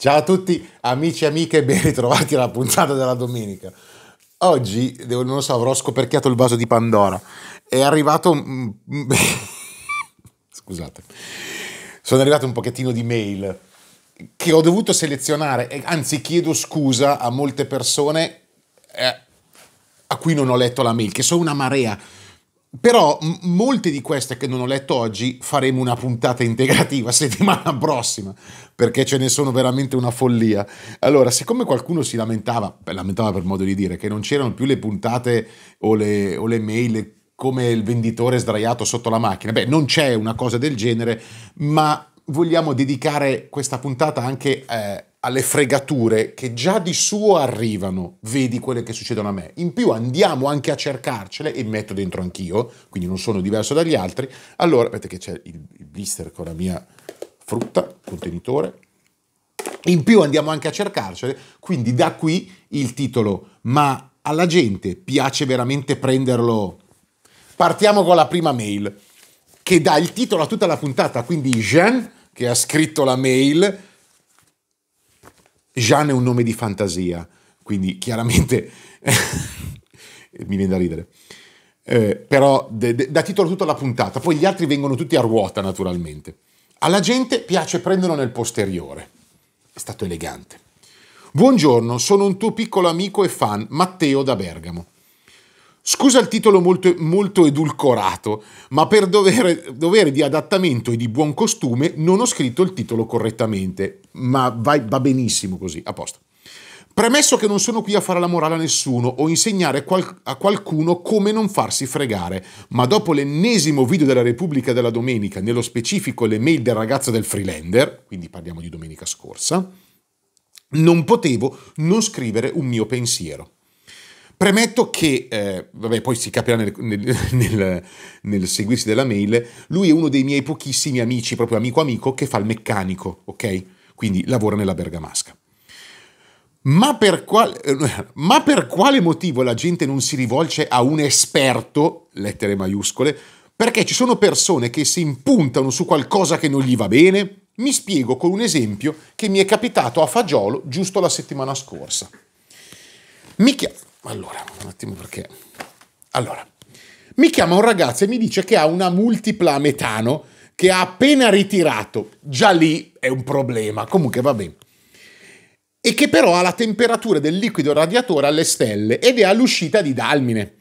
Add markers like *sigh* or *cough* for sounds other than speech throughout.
Ciao a tutti, amici e amiche, ben ritrovati alla puntata della domenica. Oggi, devo, non lo so, avrò scoperchiato il vaso di Pandora. È arrivato... *laughs* Scusate. Sono arrivato un pochettino di mail che ho dovuto selezionare, anzi chiedo scusa a molte persone eh, a cui non ho letto la mail, che sono una marea però molte di queste che non ho letto oggi faremo una puntata integrativa *laughs* settimana prossima, perché ce ne sono veramente una follia. Allora, siccome qualcuno si lamentava, lamentava per modo di dire, che non c'erano più le puntate o le, o le mail come il venditore sdraiato sotto la macchina, beh, non c'è una cosa del genere, ma vogliamo dedicare questa puntata anche eh, alle fregature che già di suo arrivano, vedi quelle che succedono a me. In più andiamo anche a cercarcele e metto dentro anch'io, quindi non sono diverso dagli altri. Allora, aspetta che c'è il, il blister con la mia frutta, contenitore. In più andiamo anche a cercarcele, quindi da qui il titolo, ma alla gente piace veramente prenderlo. Partiamo con la prima mail che dà il titolo a tutta la puntata, quindi Jean che ha scritto la mail Jean è un nome di fantasia, quindi chiaramente *laughs* mi viene da ridere. Eh, però de, de, da titolo tutta la puntata, poi gli altri vengono tutti a ruota naturalmente. Alla gente piace prenderlo nel posteriore. È stato elegante. Buongiorno, sono un tuo piccolo amico e fan, Matteo da Bergamo. Scusa il titolo molto, molto edulcorato, ma per dovere, dovere, di adattamento e di buon costume non ho scritto il titolo correttamente, ma vai, va benissimo così, a posto. Premesso che non sono qui a fare la morale a nessuno o insegnare qual- a qualcuno come non farsi fregare, ma dopo l'ennesimo video della Repubblica della domenica, nello specifico le mail del ragazzo del Freelander, quindi parliamo di domenica scorsa, non potevo non scrivere un mio pensiero. Premetto che, eh, vabbè, poi si capirà nel, nel, *laughs* nel, nel, seguirsi della mail, lui è uno dei miei pochissimi amici, proprio amico amico, che fa il meccanico, ok? Quindi lavora nella Bergamasca. Ma per, qual, *laughs* ma per quale motivo la gente non si rivolge a un esperto, lettere maiuscole, perché ci sono persone che si impuntano su qualcosa che non gli va bene? Mi spiego con un esempio che mi è capitato a Fagiolo giusto la settimana scorsa. Mi chiama allora, un attimo perché... Allora, mi chiama un ragazzo e mi dice che ha una multipla metano che ha appena ritirato. Già lì è un problema, comunque va bene. E che però ha la temperatura del liquido radiatore alle stelle ed è all'uscita di Dalmine.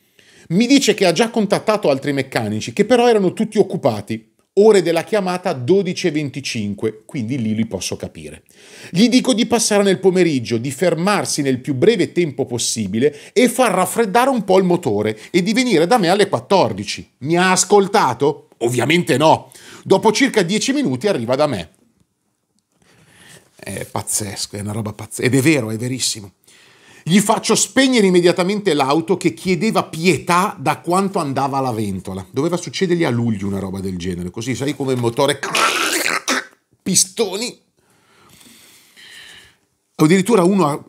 Mi dice che ha già contattato altri meccanici, che però erano tutti occupati ore della chiamata 12.25, quindi lì li posso capire. Gli dico di passare nel pomeriggio, di fermarsi nel più breve tempo possibile e far raffreddare un po' il motore e di venire da me alle 14. Mi ha ascoltato? Ovviamente no. Dopo circa 10 minuti arriva da me. È pazzesco, è una roba pazzesca. Ed è vero, è verissimo. Gli faccio spegnere immediatamente l'auto che chiedeva pietà da quanto andava la ventola. Doveva succedergli a luglio una roba del genere, così sai come il motore pistoni. Addirittura uno ha,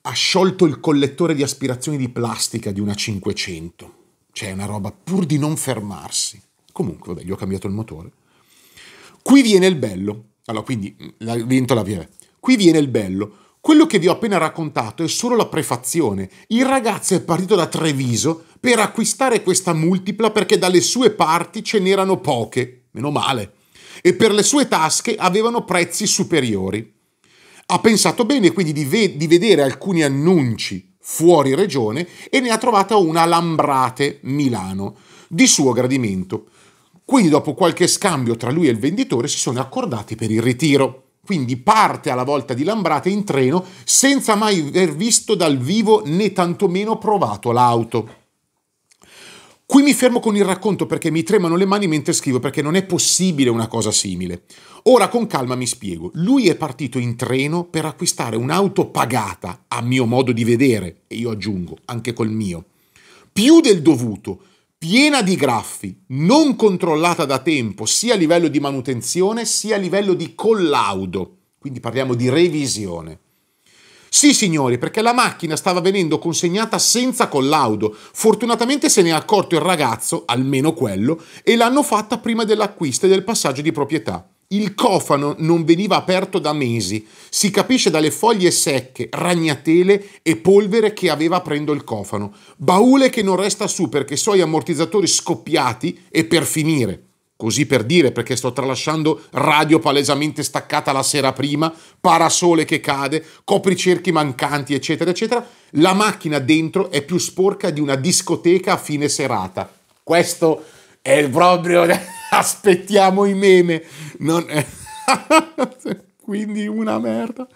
ha sciolto il collettore di aspirazioni di plastica di una 500. Cioè una roba pur di non fermarsi. Comunque, vabbè, gli ho cambiato il motore. Qui viene il bello. Allora, quindi la ventola viene. Qui viene il bello. Quello che vi ho appena raccontato è solo la prefazione. Il ragazzo è partito da Treviso per acquistare questa multipla perché dalle sue parti ce n'erano poche, meno male, e per le sue tasche avevano prezzi superiori. Ha pensato bene quindi di, ve- di vedere alcuni annunci fuori regione e ne ha trovata una a Lambrate, Milano, di suo gradimento. Quindi dopo qualche scambio tra lui e il venditore si sono accordati per il ritiro. Quindi parte alla volta di Lambrate in treno senza mai aver visto dal vivo né tantomeno provato l'auto. Qui mi fermo con il racconto perché mi tremano le mani mentre scrivo, perché non è possibile una cosa simile. Ora con calma mi spiego. Lui è partito in treno per acquistare un'auto pagata, a mio modo di vedere, e io aggiungo, anche col mio, più del dovuto, piena di graffi, non controllata da tempo, sia a livello di manutenzione sia a livello di collaudo. Quindi parliamo di revisione. Sì, signori, perché la macchina stava venendo consegnata senza collaudo. Fortunatamente se ne è accorto il ragazzo, almeno quello, e l'hanno fatta prima dell'acquisto e del passaggio di proprietà. Il cofano non veniva aperto da mesi, si capisce dalle foglie secche, ragnatele e polvere che aveva aprendo il cofano, baule che non resta su perché i suoi ammortizzatori scoppiati e per finire così per dire perché sto tralasciando radio palesemente staccata la sera prima, parasole che cade, copricerchi mancanti, eccetera, eccetera, la macchina dentro è più sporca di una discoteca a fine serata. Questo è proprio *laughs* aspettiamo i meme. Non... *laughs* Quindi una merda.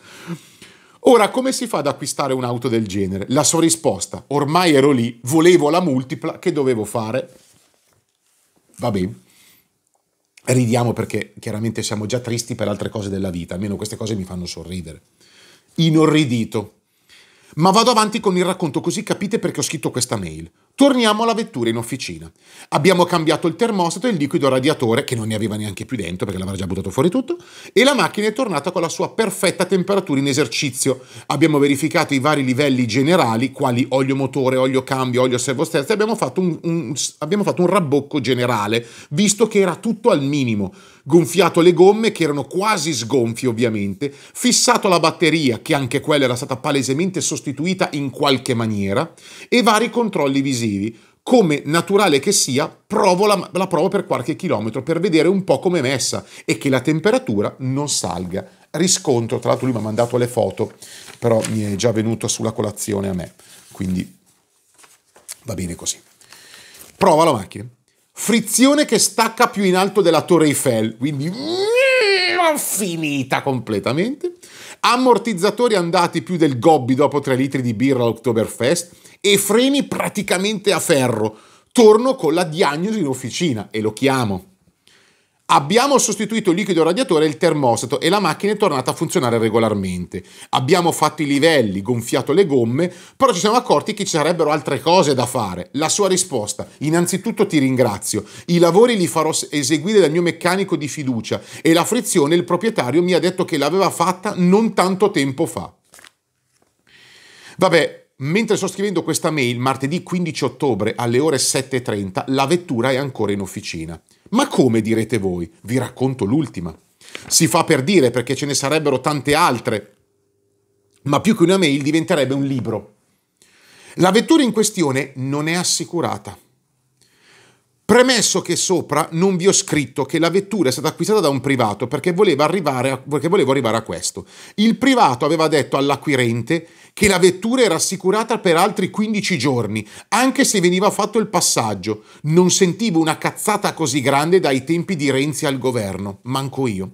Ora, come si fa ad acquistare un'auto del genere? La sua risposta, ormai ero lì, volevo la multipla, che dovevo fare? Va bene. Ridiamo perché chiaramente siamo già tristi per altre cose della vita, almeno queste cose mi fanno sorridere. Inorridito. Ma vado avanti con il racconto così capite perché ho scritto questa mail. Torniamo alla vettura in officina. Abbiamo cambiato il termostato e il liquido radiatore, che non ne aveva neanche più dentro perché l'avrà già buttato fuori tutto, e la macchina è tornata con la sua perfetta temperatura in esercizio. Abbiamo verificato i vari livelli generali, quali olio motore, olio cambio, olio servosterza, e abbiamo fatto un, un, abbiamo fatto un rabbocco generale, visto che era tutto al minimo gonfiato le gomme che erano quasi sgonfie ovviamente, fissato la batteria che anche quella era stata palesemente sostituita in qualche maniera e vari controlli visivi. Come naturale che sia, provo la, la provo per qualche chilometro per vedere un po' com'è messa e che la temperatura non salga. Riscontro, tra l'altro lui mi ha mandato le foto, però mi è già venuto sulla colazione a me, quindi va bene così. Prova la macchina frizione che stacca più in alto della Torre Eiffel, quindi mm, finita completamente, ammortizzatori andati più del gobbi dopo 3 litri di birra all'Octoberfest e freni praticamente a ferro. Torno con la diagnosi in officina e lo chiamo. Abbiamo sostituito il liquido radiatore e il termostato e la macchina è tornata a funzionare regolarmente. Abbiamo fatto i livelli, gonfiato le gomme, però ci siamo accorti che ci sarebbero altre cose da fare. La sua risposta, innanzitutto ti ringrazio, i lavori li farò eseguire dal mio meccanico di fiducia e la frizione il proprietario mi ha detto che l'aveva fatta non tanto tempo fa. Vabbè, Mentre sto scrivendo questa mail, martedì 15 ottobre alle ore 7.30, la vettura è ancora in officina. Ma come direte voi? Vi racconto l'ultima. Si fa per dire perché ce ne sarebbero tante altre, ma più che una mail diventerebbe un libro. La vettura in questione non è assicurata. Premesso che sopra non vi ho scritto che la vettura è stata acquistata da un privato perché, voleva arrivare a, perché volevo arrivare a questo. Il privato aveva detto all'acquirente che la vettura era assicurata per altri 15 giorni, anche se veniva fatto il passaggio. Non sentivo una cazzata così grande dai tempi di Renzi al governo, manco io.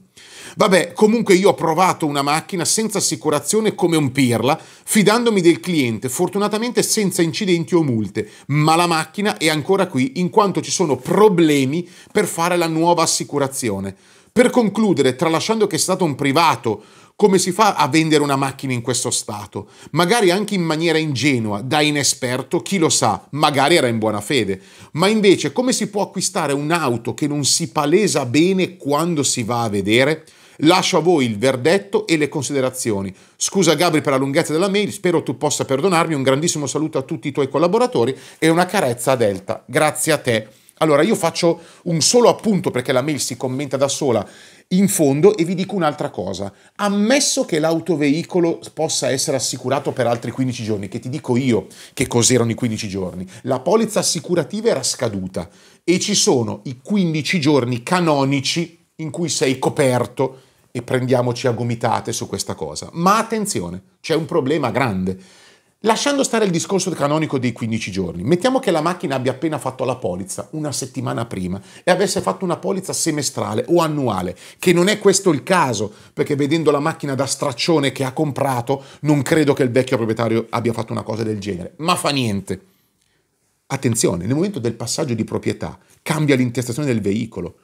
Vabbè, comunque io ho provato una macchina senza assicurazione come un pirla, fidandomi del cliente, fortunatamente senza incidenti o multe, ma la macchina è ancora qui in quanto ci sono problemi per fare la nuova assicurazione. Per concludere, tralasciando che è stato un privato, come si fa a vendere una macchina in questo stato? Magari anche in maniera ingenua, da inesperto, chi lo sa, magari era in buona fede. Ma invece come si può acquistare un'auto che non si palesa bene quando si va a vedere? Lascio a voi il verdetto e le considerazioni. Scusa Gabri per la lunghezza della mail, spero tu possa perdonarmi. Un grandissimo saluto a tutti i tuoi collaboratori e una carezza a Delta. Grazie a te. Allora io faccio un solo appunto perché la mail si commenta da sola in fondo e vi dico un'altra cosa. Ammesso che l'autoveicolo possa essere assicurato per altri 15 giorni, che ti dico io che cos'erano i 15 giorni, la polizza assicurativa era scaduta e ci sono i 15 giorni canonici in cui sei coperto e prendiamoci a gomitate su questa cosa. Ma attenzione, c'è un problema grande. Lasciando stare il discorso canonico dei 15 giorni, mettiamo che la macchina abbia appena fatto la polizza una settimana prima e avesse fatto una polizza semestrale o annuale, che non è questo il caso, perché vedendo la macchina da straccione che ha comprato, non credo che il vecchio proprietario abbia fatto una cosa del genere, ma fa niente. Attenzione, nel momento del passaggio di proprietà cambia l'intestazione del veicolo,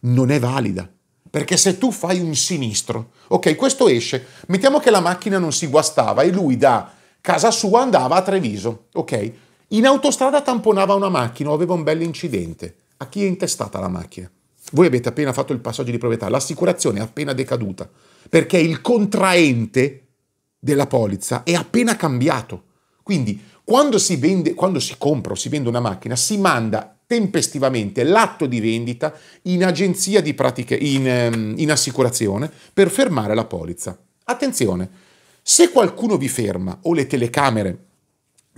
non è valida, perché se tu fai un sinistro, ok, questo esce, mettiamo che la macchina non si guastava e lui da casa sua andava a Treviso, ok? In autostrada tamponava una macchina o aveva un bel incidente. A chi è intestata la macchina? Voi avete appena fatto il passaggio di proprietà, l'assicurazione è appena decaduta, perché il contraente della polizza è appena cambiato. Quindi quando si, vende, quando si compra o si vende una macchina, si manda tempestivamente l'atto di vendita in agenzia di pratiche, in, ehm, in assicurazione per fermare la polizza. Attenzione, se qualcuno vi ferma o le telecamere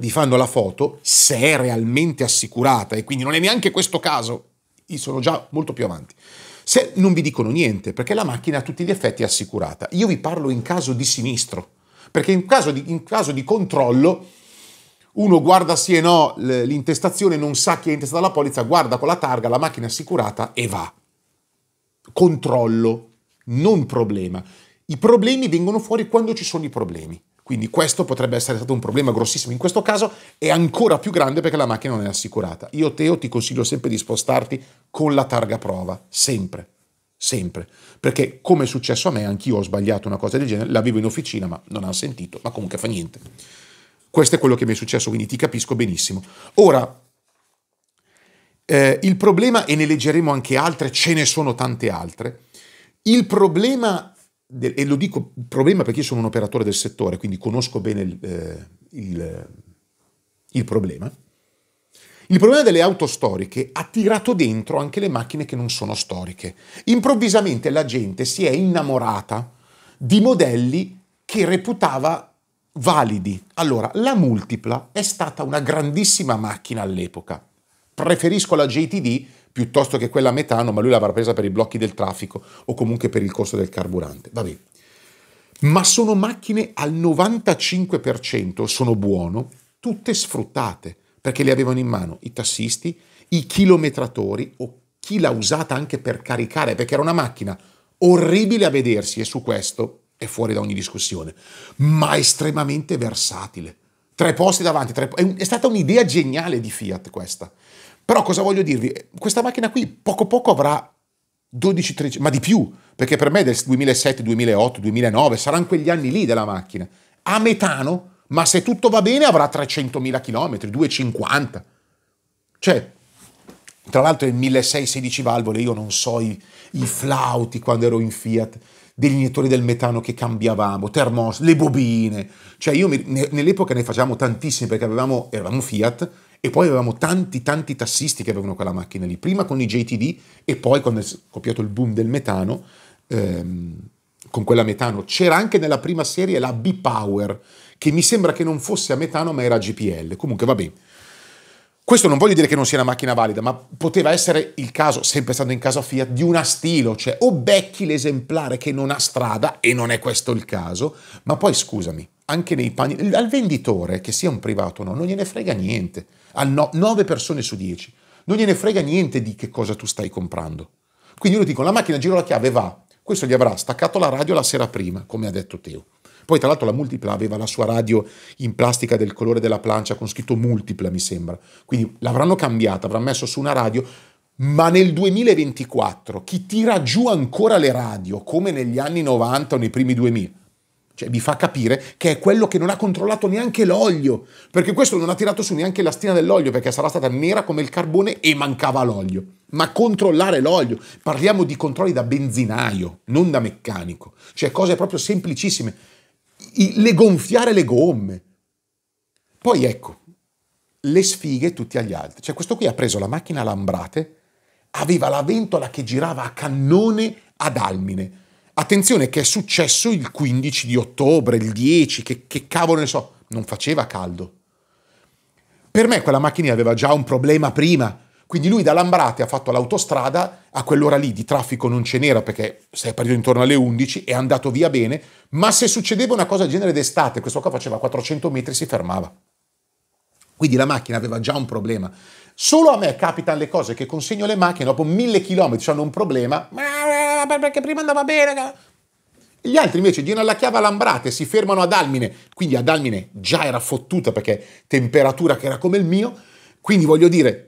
vi fanno la foto, se è realmente assicurata, e quindi non è neanche questo caso, io sono già molto più avanti. Se non vi dicono niente, perché la macchina a tutti gli effetti è assicurata. Io vi parlo in caso di sinistro, perché in caso di, in caso di controllo uno guarda sì e no l'intestazione, non sa chi è intestato alla polizza, guarda con la targa la macchina assicurata e va. Controllo, non problema. I problemi vengono fuori quando ci sono i problemi. Quindi questo potrebbe essere stato un problema grossissimo. In questo caso è ancora più grande perché la macchina non è assicurata. Io, Teo, ti consiglio sempre di spostarti con la targa prova, sempre, sempre. Perché come è successo a me, anch'io ho sbagliato una cosa del genere, l'avevo in officina ma non ha sentito, ma comunque fa niente. Questo è quello che mi è successo, quindi ti capisco benissimo. Ora, eh, il problema, e ne leggeremo anche altre, ce ne sono tante altre, il problema, del, e lo dico problema perché io sono un operatore del settore, quindi conosco bene il, eh, il, il problema, il problema delle auto storiche ha tirato dentro anche le macchine che non sono storiche. Improvvisamente la gente si è innamorata di modelli che reputava validi. Allora, la multipla è stata una grandissima macchina all'epoca. Preferisco la JTD piuttosto che quella a metano, ma lui l'avrà presa per i blocchi del traffico o comunque per il costo del carburante. Vabbè. Ma sono macchine al 95%, sono buono, tutte sfruttate, perché le avevano in mano i tassisti, i chilometratori o chi l'ha usata anche per caricare, perché era una macchina orribile a vedersi e su questo è fuori da ogni discussione, ma estremamente versatile. Tre posti davanti, tre... È, un... è stata un'idea geniale di Fiat questa. Però cosa voglio dirvi? Questa macchina qui poco poco avrà 12, 13, ma di più, perché per me del 2007, 2008, 2009 saranno quegli anni lì della macchina. A metano, ma se tutto va bene avrà 300.000 km, 250. Cioè, tra l'altro il 16 valvole, io non so i, i flauti quando ero in Fiat degli iniettori del metano che cambiavamo, termos, le bobine. Cioè io mi, nell'epoca ne facevamo tantissime perché avevamo, eravamo Fiat e poi avevamo tanti tanti tassisti che avevano quella macchina lì, prima con i JTD e poi quando è scoppiato il boom del metano, ehm, con quella metano. C'era anche nella prima serie la B-Power, che mi sembra che non fosse a metano ma era a GPL, comunque va bene. Questo non voglio dire che non sia una macchina valida, ma poteva essere il caso, sempre stando in casa Fiat, di una stilo, cioè o becchi l'esemplare che non ha strada, e non è questo il caso, ma poi scusami, anche nei panni, al venditore, che sia un privato o no, non gliene frega niente, a no, 9 persone su 10, non gliene frega niente di che cosa tu stai comprando. Quindi io dico, la macchina giro la chiave, va, questo gli avrà staccato la radio la sera prima, come ha detto Teo. Poi tra l'altro la Multipla aveva la sua radio in plastica del colore della plancia con scritto Multipla, mi sembra. Quindi l'avranno cambiata, avranno messo su una radio, ma nel 2024 chi tira giù ancora le radio come negli anni 90 o nei primi 2000? Cioè, vi fa capire che è quello che non ha controllato neanche l'olio, perché questo non ha tirato su neanche la stina dell'olio, perché sarà stata nera come il carbone e mancava l'olio. Ma controllare l'olio, parliamo di controlli da benzinaio, non da meccanico, cioè cose proprio semplicissime i, le gonfiare le gomme. Poi ecco, le sfighe tutti agli altri. Cioè questo qui ha preso la macchina Lambrate, aveva la ventola che girava a cannone ad Almine. Attenzione che è successo il 15 di ottobre, il 10, che, che cavolo ne so, non faceva caldo. Per me quella macchina aveva già un problema prima, quindi lui da Lambrate ha fatto l'autostrada, a quell'ora lì di traffico non ce n'era perché è partito intorno alle 11, è andato via bene, ma se succedeva una cosa del genere d'estate, questo qua faceva 400 metri e si fermava. Quindi la macchina aveva già un problema. Solo a me capitano le cose che consegno le macchine dopo mille chilometri hanno un problema, ma eh, perché prima andava bene. Gli altri invece girano alla chiave a Lambrate, si fermano ad Almine, quindi ad Almine già era fottuta perché temperatura che era come il mio, quindi voglio dire,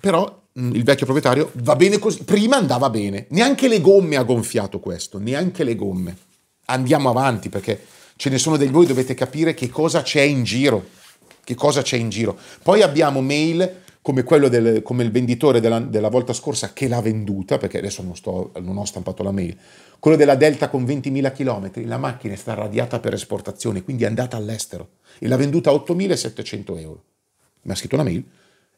però mm, il vecchio proprietario va bene così, prima andava bene, neanche le gomme ha gonfiato questo, neanche le gomme. Andiamo avanti perché ce ne sono dei voi, dovete capire che cosa c'è in giro, che cosa c'è in giro. Poi abbiamo mail come quello del, come il venditore della, della, volta scorsa che l'ha venduta, perché adesso non, sto, non ho stampato la mail, quello della Delta con 20.000 km, la macchina è stata radiata per esportazione, quindi è andata all'estero e l'ha venduta a 8.700 euro. Mi ha scritto una mail,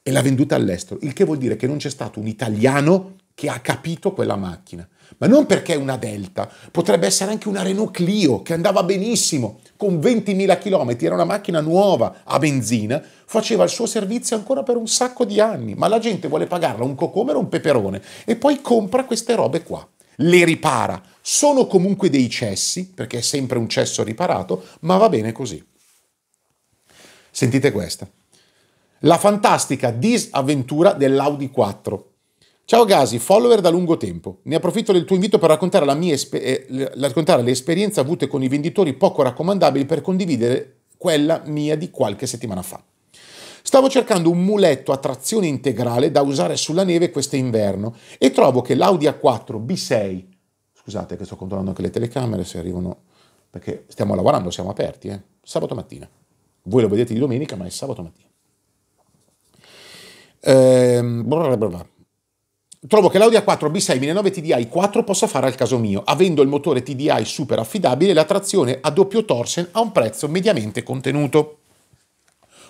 e l'ha venduta all'estero, il che vuol dire che non c'è stato un italiano che ha capito quella macchina. Ma non perché è una Delta, potrebbe essere anche una Renault Clio che andava benissimo, con 20.000 km, era una macchina nuova a benzina, faceva il suo servizio ancora per un sacco di anni, ma la gente vuole pagarla un cocomero o un peperone e poi compra queste robe qua, le ripara, sono comunque dei cessi, perché è sempre un cesso riparato, ma va bene così. Sentite questa. La fantastica disavventura dell'Audi 4. Ciao Gasi, follower da lungo tempo. Ne approfitto del tuo invito per raccontare, la mia esper- eh, raccontare le esperienze avute con i venditori poco raccomandabili per condividere quella mia di qualche settimana fa. Stavo cercando un muletto a trazione integrale da usare sulla neve quest'inverno e trovo che l'Audi A4 B6, scusate che sto controllando anche le telecamere se arrivano, perché stiamo lavorando, siamo aperti, eh? sabato mattina. Voi lo vedete di domenica, ma è sabato mattina. Ehm, brr, brr, Trovo che l'Audi A4 B6 1009 TDI 4 possa fare al caso mio, avendo il motore TDI super affidabile e la trazione a doppio torsen a un prezzo mediamente contenuto.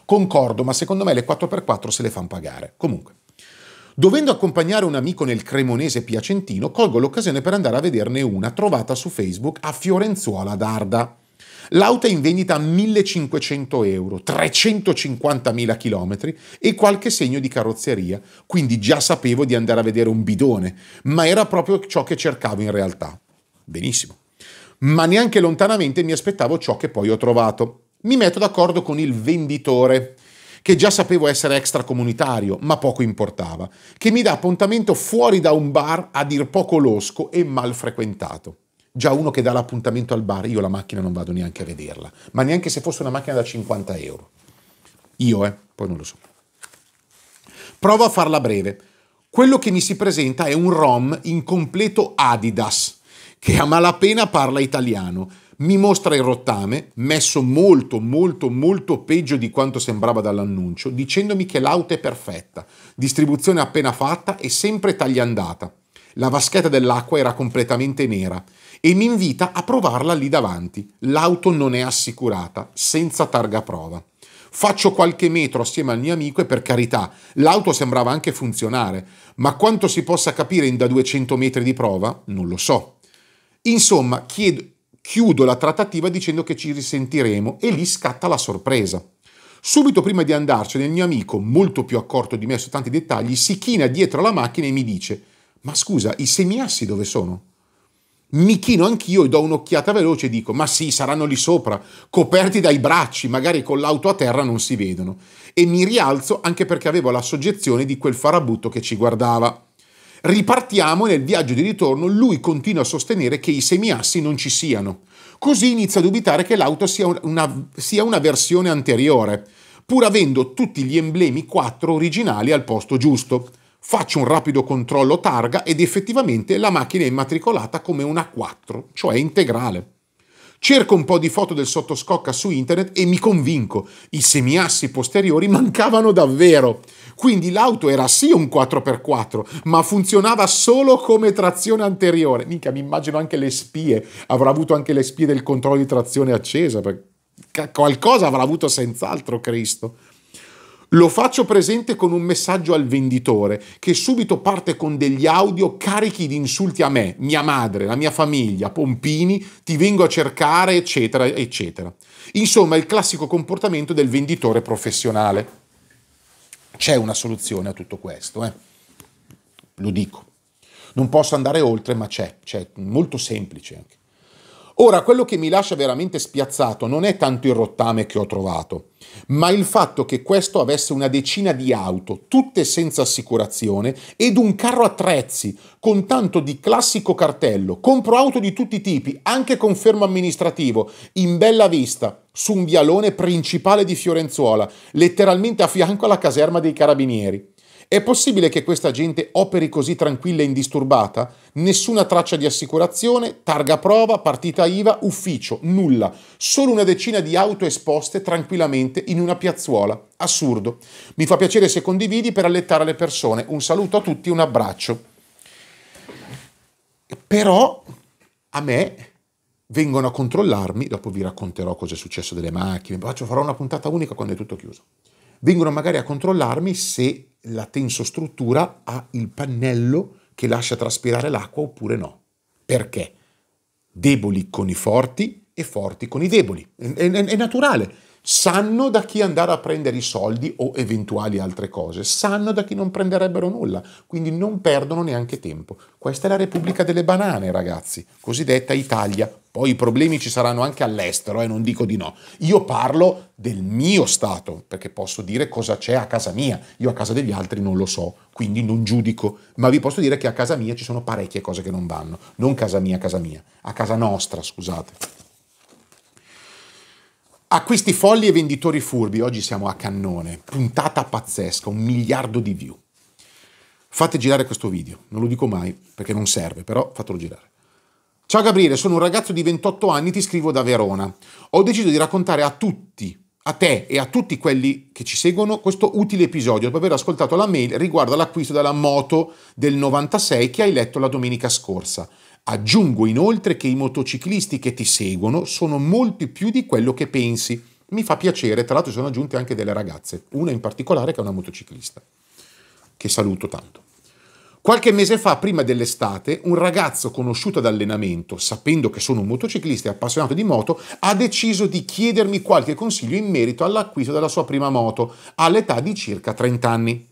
Concordo, ma secondo me le 4x4 se le fanno pagare. Comunque. Dovendo accompagnare un amico nel cremonese piacentino, colgo l'occasione per andare a vederne una trovata su Facebook a Fiorenzuola d'Arda. L'auto è in vendita a 1500 euro, 350.000 km e qualche segno di carrozzeria, quindi già sapevo di andare a vedere un bidone, ma era proprio ciò che cercavo in realtà. Benissimo. Ma neanche lontanamente mi aspettavo ciò che poi ho trovato. Mi metto d'accordo con il venditore, che già sapevo essere extracomunitario, ma poco importava, che mi dà appuntamento fuori da un bar a dir poco losco e mal frequentato già uno che dà l'appuntamento al bar, io la macchina non vado neanche a vederla, ma neanche se fosse una macchina da 50 euro. Io, eh, poi non lo so. Provo a farla breve. Quello che mi si presenta è un ROM in completo Adidas, che a malapena parla italiano. Mi mostra il rottame, messo molto, molto, molto peggio di quanto sembrava dall'annuncio, dicendomi che l'auto è perfetta, distribuzione appena fatta e sempre tagliandata. La vaschetta dell'acqua era completamente nera e mi invita a provarla lì davanti. L'auto non è assicurata, senza targa prova. Faccio qualche metro assieme al mio amico e per carità, l'auto sembrava anche funzionare, ma quanto si possa capire in da 200 metri di prova, non lo so. Insomma, chiedo, chiudo la trattativa dicendo che ci risentiremo e lì scatta la sorpresa. Subito prima di andarcene, il mio amico, molto più accorto di me su tanti dettagli, si china dietro alla macchina e mi dice: Ma scusa, i semiassi dove sono? mi chino anch'io e do un'occhiata veloce e dico ma sì, saranno lì sopra, coperti dai bracci, magari con l'auto a terra non si vedono. E mi rialzo anche perché avevo la soggezione di quel farabutto che ci guardava. Ripartiamo e nel viaggio di ritorno lui continua a sostenere che i semiassi non ci siano. Così inizio a dubitare che l'auto sia una, sia una versione anteriore, pur avendo tutti gli emblemi 4 originali al posto giusto. Faccio un rapido controllo targa ed effettivamente la macchina è immatricolata come una 4, cioè integrale. Cerco un po' di foto del sottoscocca su internet e mi convinco, i semiassi posteriori mancavano davvero. Quindi l'auto era sì un 4x4, ma funzionava solo come trazione anteriore. Mica mi immagino anche le spie, avrà avuto anche le spie del controllo di trazione accesa, qualcosa avrà avuto senz'altro Cristo. Lo faccio presente con un messaggio al venditore che subito parte con degli audio carichi di insulti a me, mia madre, la mia famiglia, Pompini, ti vengo a cercare, eccetera, eccetera. Insomma, il classico comportamento del venditore professionale. C'è una soluzione a tutto questo, eh? lo dico. Non posso andare oltre, ma c'è, c'è, molto semplice anche. Ora, quello che mi lascia veramente spiazzato non è tanto il rottame che ho trovato, ma il fatto che questo avesse una decina di auto, tutte senza assicurazione, ed un carro attrezzi con tanto di classico cartello, compro auto di tutti i tipi, anche con fermo amministrativo, in bella vista, su un vialone principale di Fiorenzuola, letteralmente a fianco alla caserma dei carabinieri. È possibile che questa gente operi così tranquilla e indisturbata? Nessuna traccia di assicurazione, targa prova, partita IVA, ufficio, nulla. Solo una decina di auto esposte tranquillamente in una piazzuola. Assurdo. Mi fa piacere se condividi per allettare le persone. Un saluto a tutti, un abbraccio. Però a me vengono a controllarmi, dopo vi racconterò cosa è successo delle macchine, farò una puntata unica quando è tutto chiuso. Vengono magari a controllarmi se la tensostruttura ha il pannello che lascia traspirare l'acqua oppure no. Perché? Deboli con i forti e forti con i deboli. È, è, è naturale sanno da chi andare a prendere i soldi o eventuali altre cose, sanno da chi non prenderebbero nulla, quindi non perdono neanche tempo. Questa è la Repubblica delle Banane, ragazzi, cosiddetta Italia. Poi i problemi ci saranno anche all'estero e eh, non dico di no. Io parlo del mio Stato, perché posso dire cosa c'è a casa mia, io a casa degli altri non lo so, quindi non giudico, ma vi posso dire che a casa mia ci sono parecchie cose che non vanno, non casa mia, casa mia, a casa nostra, scusate. Acquisti folli e venditori furbi, oggi siamo a cannone, puntata pazzesca, un miliardo di view. Fate girare questo video, non lo dico mai perché non serve, però fatelo girare. Ciao Gabriele, sono un ragazzo di 28 anni, ti scrivo da Verona. Ho deciso di raccontare a tutti, a te e a tutti quelli che ci seguono, questo utile episodio dopo aver ascoltato la mail riguardo all'acquisto della moto del 96 che hai letto la domenica scorsa. Aggiungo inoltre che i motociclisti che ti seguono sono molti più di quello che pensi. Mi fa piacere, tra l'altro sono aggiunte anche delle ragazze, una in particolare che è una motociclista, che saluto tanto. Qualche mese fa, prima dell'estate, un ragazzo conosciuto ad allenamento, sapendo che sono un motociclista e appassionato di moto, ha deciso di chiedermi qualche consiglio in merito all'acquisto della sua prima moto, all'età di circa 30 anni.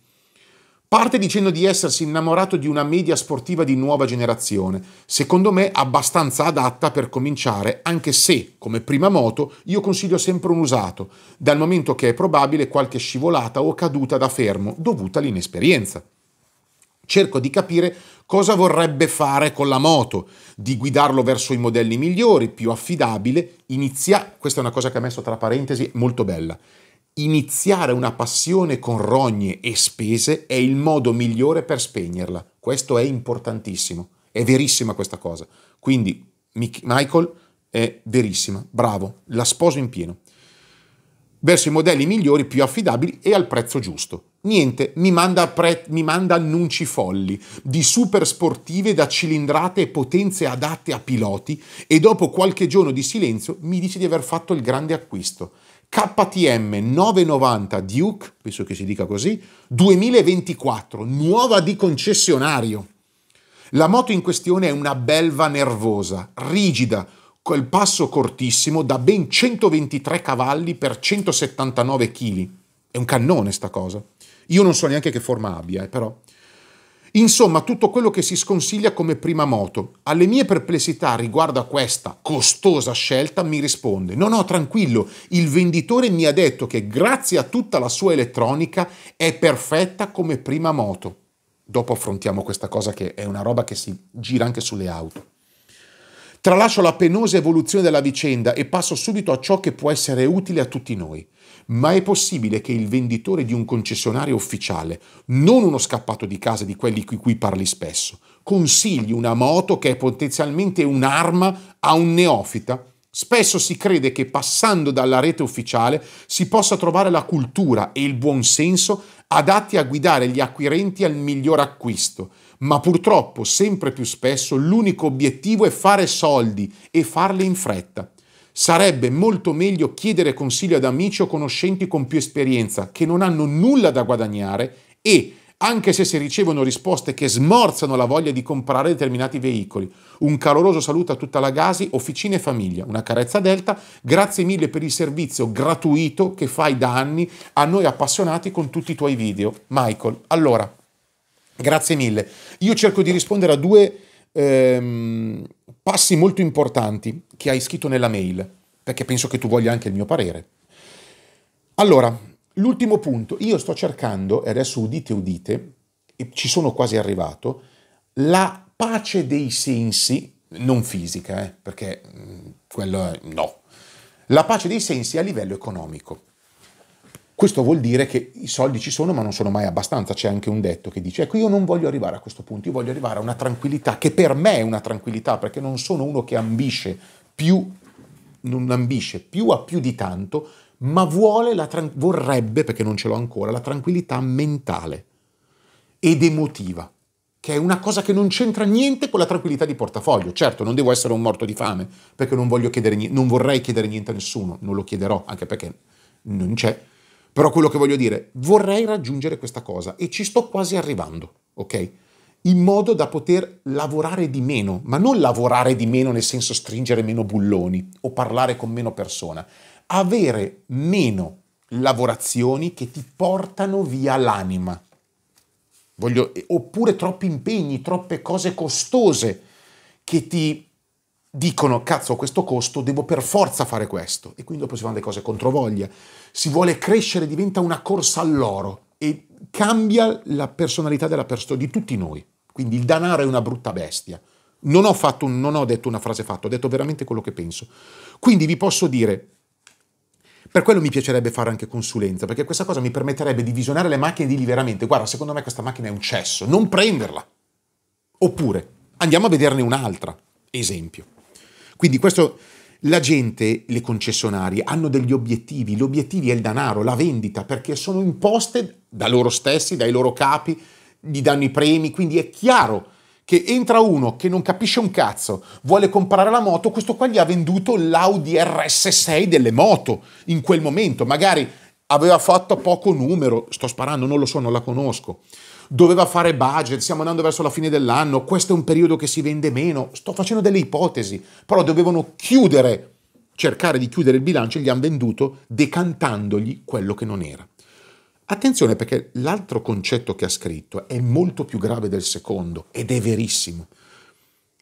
Parte dicendo di essersi innamorato di una media sportiva di nuova generazione, secondo me abbastanza adatta per cominciare, anche se, come prima moto, io consiglio sempre un usato, dal momento che è probabile qualche scivolata o caduta da fermo dovuta all'inesperienza. Cerco di capire cosa vorrebbe fare con la moto, di guidarlo verso i modelli migliori, più affidabile, inizia, questa è una cosa che ha messo tra parentesi molto bella, iniziare una passione con rogne e spese è il modo migliore per spegnerla. Questo è importantissimo, è verissima questa cosa. Quindi Michael è verissima, bravo, la sposo in pieno. Verso i modelli migliori, più affidabili e al prezzo giusto. Niente, mi manda, pre- mi manda annunci folli di super sportive da cilindrate e potenze adatte a piloti e dopo qualche giorno di silenzio mi dice di aver fatto il grande acquisto KTM 990 Duke, penso che si dica così, 2024, nuova di concessionario. La moto in questione è una belva nervosa, rigida, col passo cortissimo da ben 123 cavalli per 179 kg. È un cannone sta cosa. Io non so neanche che forma abbia, eh, però Insomma, tutto quello che si sconsiglia come prima moto. Alle mie perplessità riguardo a questa costosa scelta mi risponde: No, no, tranquillo, il venditore mi ha detto che grazie a tutta la sua elettronica è perfetta come prima moto. Dopo affrontiamo questa cosa che è una roba che si gira anche sulle auto. Tralascio la penosa evoluzione della vicenda e passo subito a ciò che può essere utile a tutti noi ma è possibile che il venditore di un concessionario ufficiale, non uno scappato di casa di quelli di cui parli spesso, consigli una moto che è potenzialmente un'arma a un neofita? Spesso si crede che passando dalla rete ufficiale si possa trovare la cultura e il buonsenso adatti a guidare gli acquirenti al miglior acquisto, ma purtroppo sempre più spesso l'unico obiettivo è fare soldi e farli in fretta. Sarebbe molto meglio chiedere consiglio ad amici o conoscenti con più esperienza, che non hanno nulla da guadagnare e, anche se si ricevono risposte che smorzano la voglia di comprare determinati veicoli. Un caloroso saluto a tutta la Gasi, officina e famiglia. Una carezza Delta, grazie mille per il servizio gratuito che fai da anni a noi appassionati con tutti i tuoi video. Michael, allora, grazie mille. Io cerco di rispondere a due ehm, passi molto importanti che hai scritto nella mail, perché penso che tu voglia anche il mio parere. Allora, l'ultimo punto, io sto cercando, e adesso udite, udite, e ci sono quasi arrivato, la pace dei sensi, non fisica, eh, perché mh, mm, quello è no, la pace dei sensi a livello economico. Questo vuol dire che i soldi ci sono ma non sono mai abbastanza, c'è anche un detto che dice ecco io non voglio arrivare a questo punto, io voglio arrivare a una tranquillità che per me è una tranquillità perché non sono uno che ambisce più, non ambisce più a più di tanto, ma vuole la tran- vorrebbe, perché non ce l'ho ancora, la tranquillità mentale ed emotiva che è una cosa che non c'entra niente con la tranquillità di portafoglio. Certo, non devo essere un morto di fame, perché non, chiedere, non vorrei chiedere niente a nessuno, non lo chiederò, anche perché non c'è però quello che voglio dire, vorrei raggiungere questa cosa e ci sto quasi arrivando, ok? In modo da poter lavorare di meno, ma non lavorare di meno nel senso stringere meno bulloni o parlare con meno persona, avere meno lavorazioni che ti portano via l'anima. Voglio, oppure troppi impegni, troppe cose costose che ti dicono cazzo ho questo costo, devo per forza fare questo e quindi dopo si fanno le cose controvoglia. Si vuole crescere, diventa una corsa all'oro e cambia la personalità della perso- di tutti noi. Quindi il danaro è una brutta bestia. Non ho, fatto, non ho detto una frase fatta, ho detto veramente quello che penso. Quindi vi posso dire, per quello mi piacerebbe fare anche consulenza, perché questa cosa mi permetterebbe di visionare le macchine e dirgli veramente, guarda, secondo me questa macchina è un cesso, non prenderla. Oppure, andiamo a vederne un'altra, esempio. Quindi questo la gente, le concessionarie, hanno degli obiettivi, gli obiettivi è il denaro, la vendita, perché sono imposte da loro stessi, dai loro capi, gli danno i premi, quindi è chiaro che entra uno che non capisce un cazzo, vuole comprare la moto, questo qua gli ha venduto l'Audi RS6 delle moto in quel momento, magari aveva fatto poco numero, sto sparando, non lo so, non la conosco doveva fare budget, stiamo andando verso la fine dell'anno, questo è un periodo che si vende meno, sto facendo delle ipotesi, però dovevano chiudere, cercare di chiudere il bilancio e gli hanno venduto decantandogli quello che non era. Attenzione perché l'altro concetto che ha scritto è molto più grave del secondo ed è verissimo.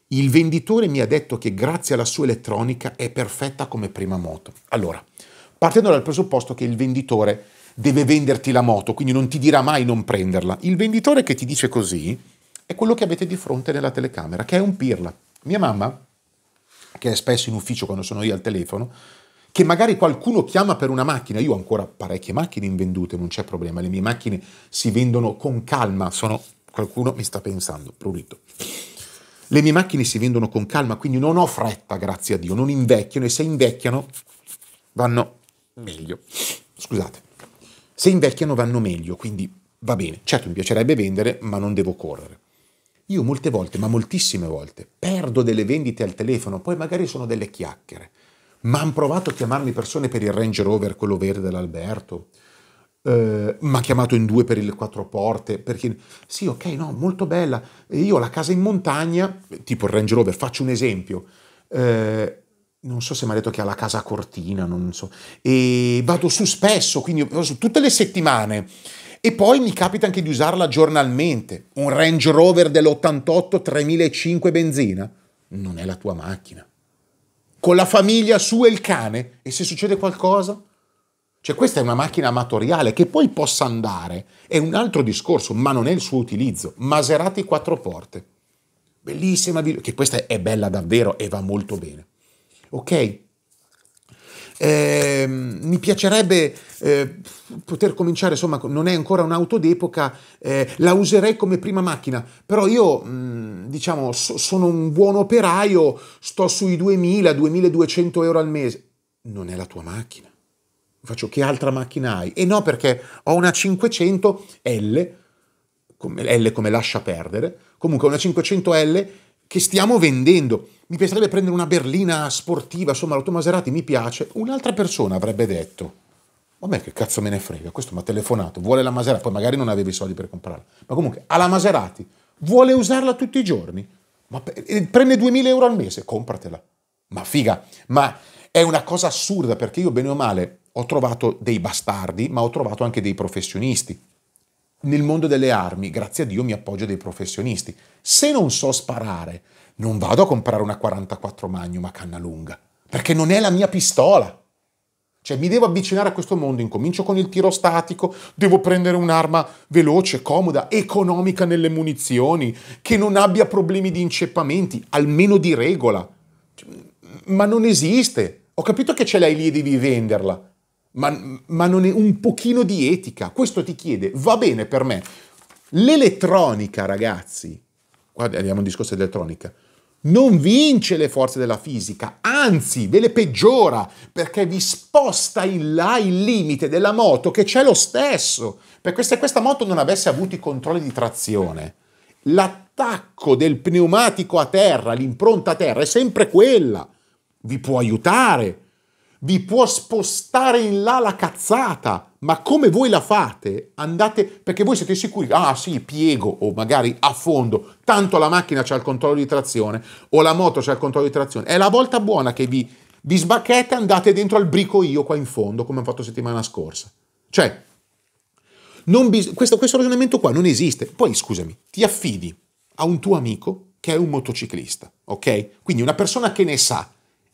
Il venditore mi ha detto che grazie alla sua elettronica è perfetta come prima moto. Allora, partendo dal presupposto che il venditore deve venderti la moto, quindi non ti dirà mai non prenderla. Il venditore che ti dice così è quello che avete di fronte nella telecamera, che è un pirla. Mia mamma, che è spesso in ufficio quando sono io al telefono, che magari qualcuno chiama per una macchina, io ho ancora parecchie macchine invendute, non c'è problema, le mie macchine si vendono con calma, sono... qualcuno mi sta pensando, prurito. Le mie macchine si vendono con calma, quindi non ho fretta, grazie a Dio, non invecchiano e se invecchiano vanno meglio. Scusate. Se invecchiano vanno meglio, quindi va bene. Certo mi piacerebbe vendere, ma non devo correre. Io molte volte, ma moltissime volte, perdo delle vendite al telefono, poi magari sono delle chiacchiere. Ma hanno provato a chiamarmi persone per il Range Rover, quello verde dell'Alberto. Uh, eh, ma chiamato in due per il quattro porte, perché sì, ok, no, molto bella. Io ho la casa in montagna, tipo il Range Rover, faccio un esempio. Uh, non so se mi ha detto che ha la casa a cortina, non so, e vado su spesso, quindi su tutte le settimane. E poi mi capita anche di usarla giornalmente. Un Range Rover dell'88 3005 benzina non è la tua macchina. Con la famiglia su e il cane, e se succede qualcosa? Cioè questa è una macchina amatoriale che poi possa andare, è un altro discorso, ma non è il suo utilizzo. Maserati quattro porte. Bellissima, che questa è bella davvero e va molto bene ok? Eh, mi piacerebbe eh, poter cominciare, insomma, non è ancora un'auto d'epoca, eh, la userei come prima macchina, però io, mh, mm, diciamo, so, sono un buon operaio, sto sui 2000-2200 euro al mese. Non è la tua macchina. Faccio che altra macchina hai? E no, perché ho una 500 L, come, L come lascia perdere, comunque una 500L che stiamo vendendo. Mi piacerebbe prendere una berlina sportiva, insomma l'auto Maserati mi piace. Un'altra persona avrebbe detto, vabbè che cazzo me ne frega, questo mi ha telefonato, vuole la Maserati, poi magari non aveva i soldi per comprarla, ma comunque ha la Maserati, vuole usarla tutti i giorni, ma eh, prende 2000 euro al mese, compratela. Ma figa, ma è una cosa assurda perché io bene o male ho trovato dei bastardi, ma ho trovato anche dei professionisti nel mondo delle armi, grazie a Dio, mi appoggio dei professionisti. Se non so sparare, non vado a comprare una 44 Magnum a canna lunga, perché non è la mia pistola. Cioè, mi devo avvicinare a questo mondo, incomincio con il tiro statico, devo prendere un'arma veloce, comoda, economica nelle munizioni, che non abbia problemi di inceppamenti, almeno di regola. Cioè, ma non esiste. Ho capito che ce l'hai lì e devi venderla, ma, ma non è un pochino di etica. Questo ti chiede, va bene per me. L'elettronica, ragazzi, qua abbiamo un discorso di elettronica, non vince le forze della fisica, anzi ve le peggiora perché vi sposta in là il limite della moto che c'è lo stesso. Perché se questa moto non avesse avuto i controlli di trazione, l'attacco del pneumatico a terra, l'impronta a terra è sempre quella. Vi può aiutare, vi può spostare in là la cazzata, ma come voi la fate? Andate, perché voi siete sicuri, ah sì, piego o magari affondo, tanto la macchina c'ha il controllo di trazione o la moto c'ha il controllo di trazione, è la volta buona che vi, vi sbacchetta e andate dentro al brico io qua in fondo, come ho fatto settimana scorsa. Cioè, bis- questo, questo ragionamento qua non esiste. Poi, scusami, ti affidi a un tuo amico che è un motociclista, ok? Quindi una persona che ne sa,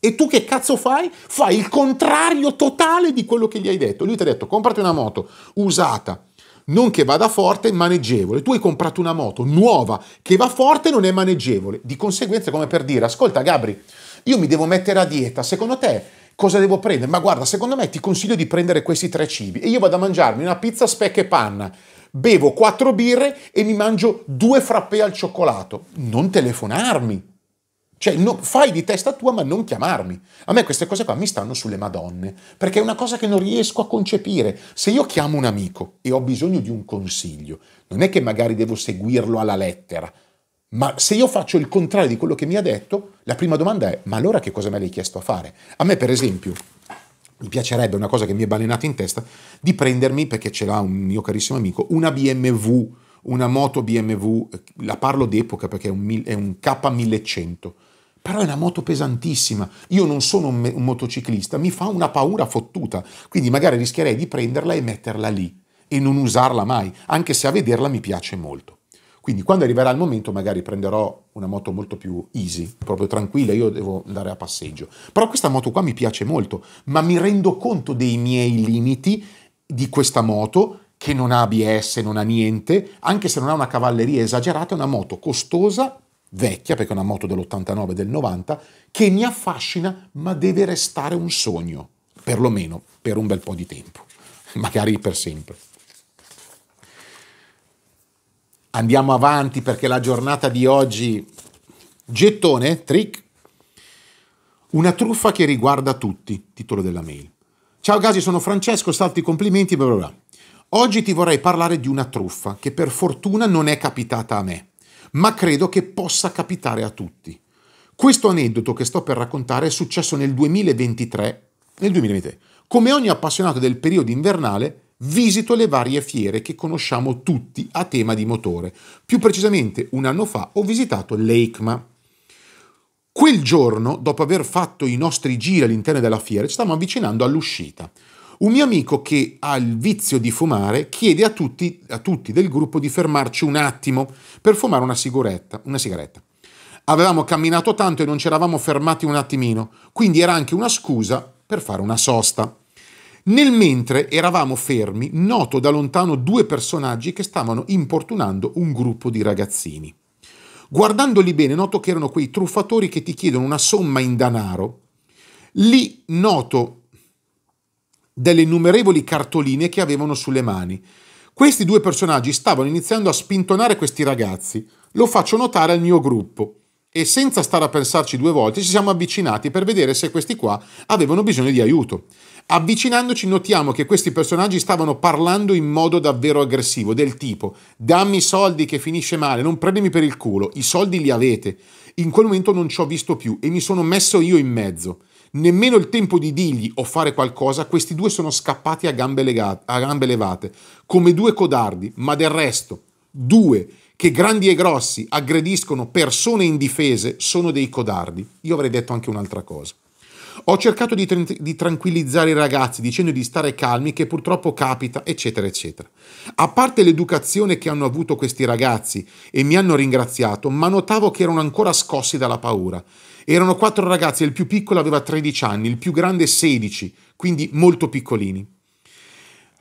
e tu che cazzo fai? Fai il contrario totale di quello che gli hai detto. Lui ti ha detto comprati una moto usata, non che vada forte, maneggevole. Tu hai comprato una moto nuova che va forte, non è maneggevole. Di conseguenza, come per dire, ascolta Gabri, io mi devo mettere a dieta, secondo te cosa devo prendere? Ma guarda, secondo me ti consiglio di prendere questi tre cibi. E io vado a mangiarmi una pizza specchia e panna, bevo quattro birre e mi mangio due frappè al cioccolato. Non telefonarmi. Cioè, no, fai di testa tua, ma non chiamarmi. A me queste cose qua mi stanno sulle madonne, perché è una cosa che non riesco a concepire. Se io chiamo un amico e ho bisogno di un consiglio, non è che magari devo seguirlo alla lettera, ma se io faccio il contrario di quello che mi ha detto, la prima domanda è, ma allora che cosa me l'hai chiesto a fare? A me, per esempio, mi piacerebbe, una cosa che mi è balenata in testa, di prendermi, perché ce l'ha un mio carissimo amico, una BMW una moto BMW, eh, la parlo d'epoca perché è un, è un K1100, però è una moto pesantissima, io non sono un, un motociclista, mi fa una paura fottuta, quindi magari rischierei di prenderla e metterla lì e non usarla mai, anche se a vederla mi piace molto. Quindi quando arriverà il momento magari prenderò una moto molto più easy, proprio tranquilla, io devo andare a passeggio. Però questa moto qua mi piace molto, ma mi rendo conto dei miei limiti di questa moto che non ha ABS, non ha niente, anche se non ha una cavalleria esagerata, è una moto costosa vecchia, perché è una moto dell'89 e del 90, che mi affascina ma deve restare un sogno, perlomeno per un bel po' di tempo, *laughs* magari per sempre. Andiamo avanti perché la giornata di oggi... Gettone, trick. Una truffa che riguarda tutti, titolo della mail. Ciao Gasi, sono Francesco, salti complimenti, bla bla bla. Oggi ti vorrei parlare di una truffa che per fortuna non è capitata a me ma credo che possa capitare a tutti. Questo aneddoto che sto per raccontare è successo nel 2023, nel 2023. Come ogni appassionato del periodo invernale, visito le varie fiere che conosciamo tutti a tema di motore. Più precisamente, un anno fa ho visitato l'EICMA. Quel giorno, dopo aver fatto i nostri giri all'interno della fiera, ci stavamo avvicinando all'uscita. Un mio amico che ha il vizio di fumare chiede a tutti, a tutti del gruppo di fermarci un attimo per fumare una sigaretta. Una sigaretta. Avevamo camminato tanto e non ci eravamo fermati un attimino, quindi era anche una scusa per fare una sosta. Nel mentre eravamo fermi, noto da lontano due personaggi che stavano importunando un gruppo di ragazzini. Guardandoli bene, noto che erano quei truffatori che ti chiedono una somma in danaro. Lì noto delle innumerevoli cartoline che avevano sulle mani. Questi due personaggi stavano iniziando a spintonare questi ragazzi. Lo faccio notare al mio gruppo e senza stare a pensarci due volte ci siamo avvicinati per vedere se questi qua avevano bisogno di aiuto. Avvicinandoci notiamo che questi personaggi stavano parlando in modo davvero aggressivo, del tipo dammi i soldi che finisce male, non prendimi per il culo, i soldi li avete. In quel momento non ci ho visto più e mi sono messo io in mezzo nemmeno il tempo di dirgli o fare qualcosa, questi due sono scappati a gambe, legate, a gambe levate, come due codardi, ma del resto, due che grandi e grossi aggrediscono persone indifese sono dei codardi. Io avrei detto anche un'altra cosa. Ho cercato di, tran di, tranquillizzare i ragazzi dicendo di stare calmi, che purtroppo capita, eccetera, eccetera. A parte l'educazione che hanno avuto questi ragazzi e mi hanno ringraziato, ma notavo che erano ancora scossi dalla paura erano quattro ragazzi il più piccolo aveva 13 anni, il più grande 16, quindi molto piccolini.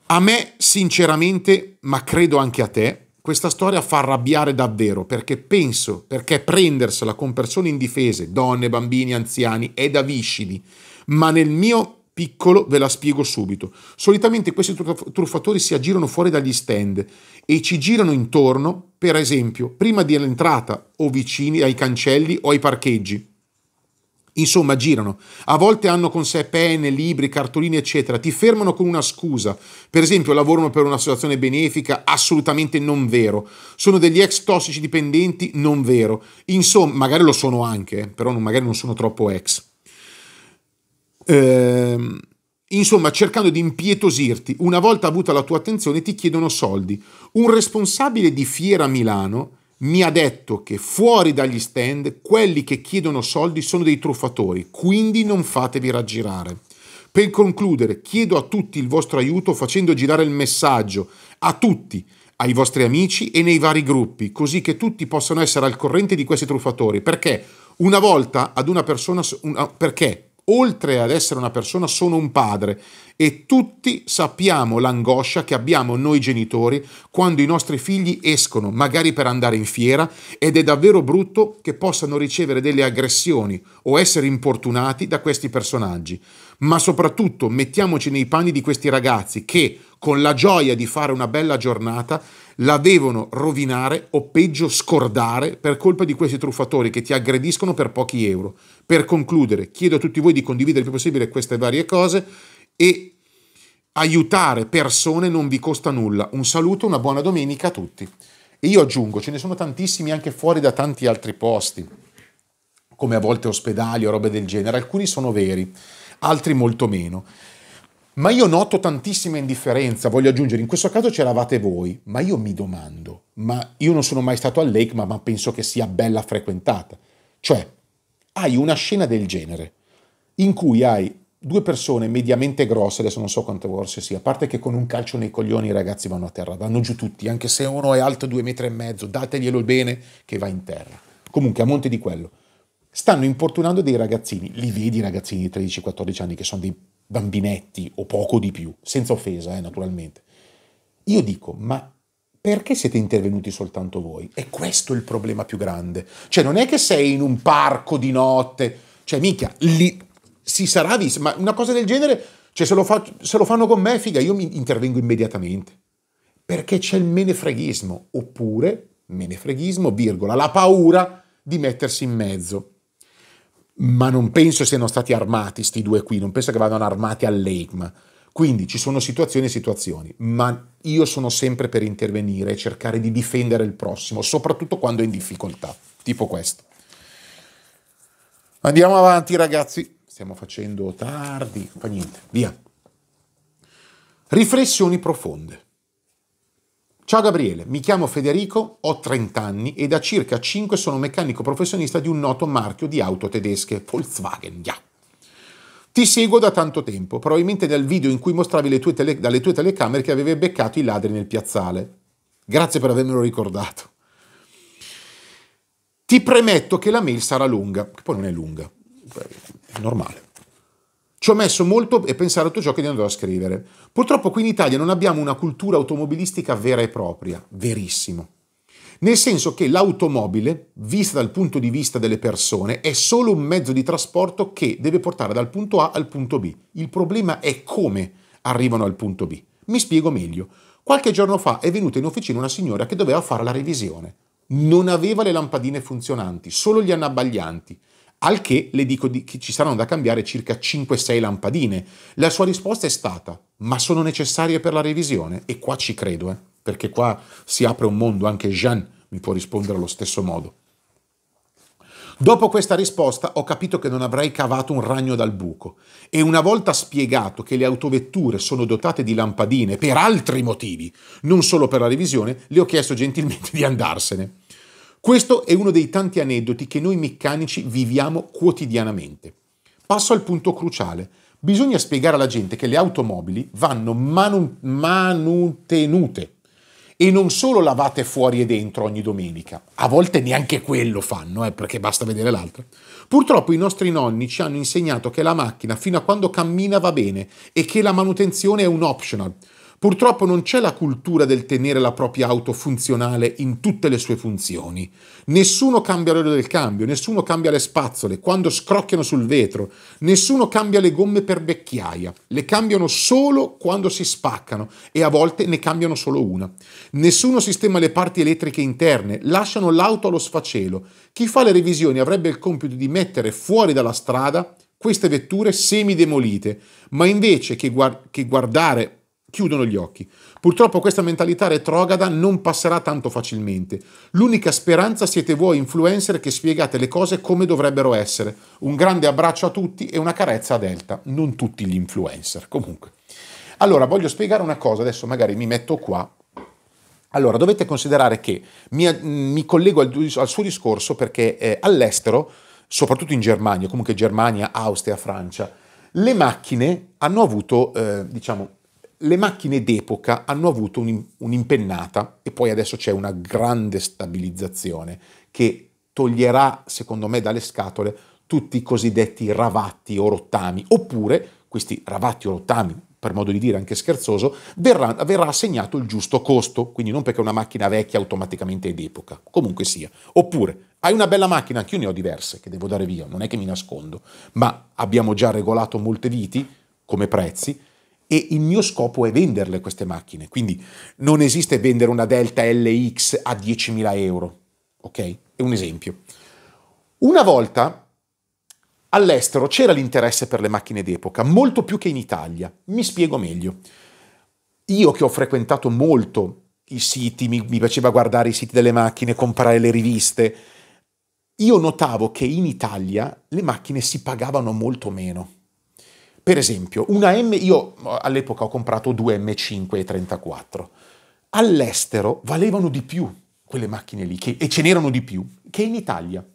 A me, sinceramente, ma credo anche a te, questa storia fa arrabbiare davvero perché penso, perché prendersela con persone indifese, donne, bambini, anziani, è da viscidi. Ma nel mio piccolo ve la spiego subito. Solitamente questi truffatori si aggirano fuori dagli stand e ci girano intorno, per esempio, prima dell'entrata o vicini ai cancelli o ai parcheggi. Insomma, girano. A volte hanno con sé penne, libri, cartoline, eccetera. Ti fermano con una scusa. Per esempio, lavorano per un'associazione benefica, assolutamente non vero. Sono degli ex tossici dipendenti, non vero. Insomma, magari lo sono anche, eh, però non, magari non sono troppo ex. Ehm, insomma, cercando di impietosirti, una volta avuta la tua attenzione ti chiedono soldi. Un responsabile di Fiera Milano mi ha detto che fuori dagli stand quelli che chiedono soldi sono dei truffatori, quindi non fatevi raggirare. Per concludere, chiedo a tutti il vostro aiuto facendo girare il messaggio a tutti, ai vostri amici e nei vari gruppi, così che tutti possano essere al corrente di questi truffatori, perché una volta ad una persona una, perché oltre ad essere una persona, sono un padre e tutti sappiamo l'angoscia che abbiamo noi genitori quando i nostri figli escono, magari per andare in fiera, ed è davvero brutto che possano ricevere delle aggressioni o essere importunati da questi personaggi. Ma soprattutto mettiamoci nei panni di questi ragazzi che, con la gioia di fare una bella giornata, la devono rovinare o peggio scordare per colpa di questi truffatori che ti aggrediscono per pochi euro. Per concludere, chiedo a tutti voi di condividere il più possibile queste varie cose e aiutare persone non vi costa nulla. Un saluto, una buona domenica a tutti. E io aggiungo, ce ne sono tantissimi anche fuori da tanti altri posti, come a volte ospedali o robe del genere. Alcuni sono veri, altri molto meno. Ma io noto tantissima indifferenza, voglio aggiungere, in questo caso c'eravate voi, ma io mi domando, ma io non sono mai stato al lake, ma, ma penso che sia bella frequentata. Cioè, hai una scena del genere, in cui hai due persone mediamente grosse, adesso non so quante forse sia, a parte che con un calcio nei coglioni i ragazzi vanno a terra, vanno giù tutti, anche se uno è alto due metri e mezzo, dateglielo bene che va in terra. Comunque, a monte di quello, stanno importunando dei ragazzini, li vedi i ragazzini di 13-14 anni che sono dei bambinetti o poco di più, senza offesa eh, naturalmente. Io dico, ma perché siete intervenuti soltanto voi? E questo è il problema più grande. Cioè non è che sei in un parco di notte, cioè mica, lì si sarà visto, ma una cosa del genere, cioè se lo, fa, se lo fanno con me, figa, io mi intervengo immediatamente. Perché c'è il menefreghismo, oppure menefreghismo, virgola, la paura di mettersi in mezzo ma non penso siano stati armati sti due qui, non penso che vadano armati all'EICM. Quindi ci sono situazioni e situazioni, ma io sono sempre per intervenire e cercare di difendere il prossimo, soprattutto quando è in difficoltà, tipo questo. Andiamo avanti ragazzi, stiamo facendo tardi, fa niente, via. Riflessioni profonde. Ciao Gabriele, mi chiamo Federico, ho 30 anni e da circa 5 sono meccanico professionista di un noto marchio di auto tedesche, Volkswagen. Yeah. Ti seguo da tanto tempo, probabilmente dal video in cui mostravi tue tele- dalle tue telecamere che avevi beccato i ladri nel piazzale. Grazie per avermelo ricordato. Ti premetto che la mail sarà lunga, che poi non è lunga, è normale. Ci ho messo molto e pensare a tutto ciò che ne andrò a scrivere. Purtroppo qui in Italia non abbiamo una cultura automobilistica vera e propria, verissimo. Nel senso che l'automobile, vista dal punto di vista delle persone, è solo un mezzo di trasporto che deve portare dal punto A al punto B. Il problema è come arrivano al punto B. Mi spiego meglio. Qualche giorno fa è venuta in officina una signora che doveva fare la revisione. Non aveva le lampadine funzionanti, solo gli anabbaglianti al che le dico di che ci saranno da cambiare circa 5-6 lampadine. La sua risposta è stata, ma sono necessarie per la revisione? E qua ci credo, eh, perché qua si apre un mondo, anche Jean mi può rispondere allo stesso modo. Dopo questa risposta ho capito che non avrei cavato un ragno dal buco e una volta spiegato che le autovetture sono dotate di lampadine per altri motivi, non solo per la revisione, le ho chiesto gentilmente di andarsene. Questo è uno dei tanti aneddoti che noi meccanici viviamo quotidianamente. Passo al punto cruciale. Bisogna spiegare alla gente che le automobili vanno manu- manutenute e non solo lavate fuori e dentro ogni domenica, a volte neanche quello fanno, eh, perché basta vedere l'altra. Purtroppo i nostri nonni ci hanno insegnato che la macchina fino a quando cammina va bene e che la manutenzione è un optional, Purtroppo non c'è la cultura del tenere la propria auto funzionale in tutte le sue funzioni. Nessuno cambia l'olio del cambio, nessuno cambia le spazzole quando scrocchiano sul vetro, nessuno cambia le gomme per vecchiaia, le cambiano solo quando si spaccano e a volte ne cambiano solo una. Nessuno sistema le parti elettriche interne, lasciano l'auto allo sfacelo. Chi fa le revisioni avrebbe il compito di mettere fuori dalla strada queste vetture semidemolite, ma invece che, guard che guardare chiudono gli occhi. Purtroppo questa mentalità retrograda non passerà tanto facilmente. L'unica speranza siete voi influencer che spiegate le cose come dovrebbero essere. Un grande abbraccio a tutti e una carezza a Delta, non tutti gli influencer comunque. Allora, voglio spiegare una cosa, adesso magari mi metto qua. Allora, dovete considerare che mi, mi collego al, al, suo discorso perché eh, all'estero, soprattutto in Germania, comunque Germania, Austria, Francia, le macchine hanno avuto, eh, diciamo, le macchine d'epoca hanno avuto un'impennata e poi adesso c'è una grande stabilizzazione che toglierà, secondo me, dalle scatole tutti i cosiddetti ravatti o rottami, oppure questi ravatti o rottami, per modo di dire anche scherzoso, verrà, verrà assegnato il giusto costo, quindi non perché una macchina vecchia automaticamente è d'epoca, comunque sia. Oppure hai una bella macchina, anch'io ne ho diverse che devo dare via, non è che mi nascondo, ma abbiamo già regolato molte viti come prezzi, e il mio scopo è venderle queste macchine, quindi non esiste vendere una Delta LX a 10.000 euro, ok? È un esempio. Una volta all'estero c'era l'interesse per le macchine d'epoca, molto più che in Italia, mi spiego meglio. Io che ho frequentato molto i siti, mi, mi piaceva guardare i siti delle macchine, comprare le riviste, io notavo che in Italia le macchine si pagavano molto meno per esempio, una M, io mm, all'epoca ho comprato due M5 e 34. All'estero valevano di più quelle macchine lì, che, e ce n'erano di più, che in Italia.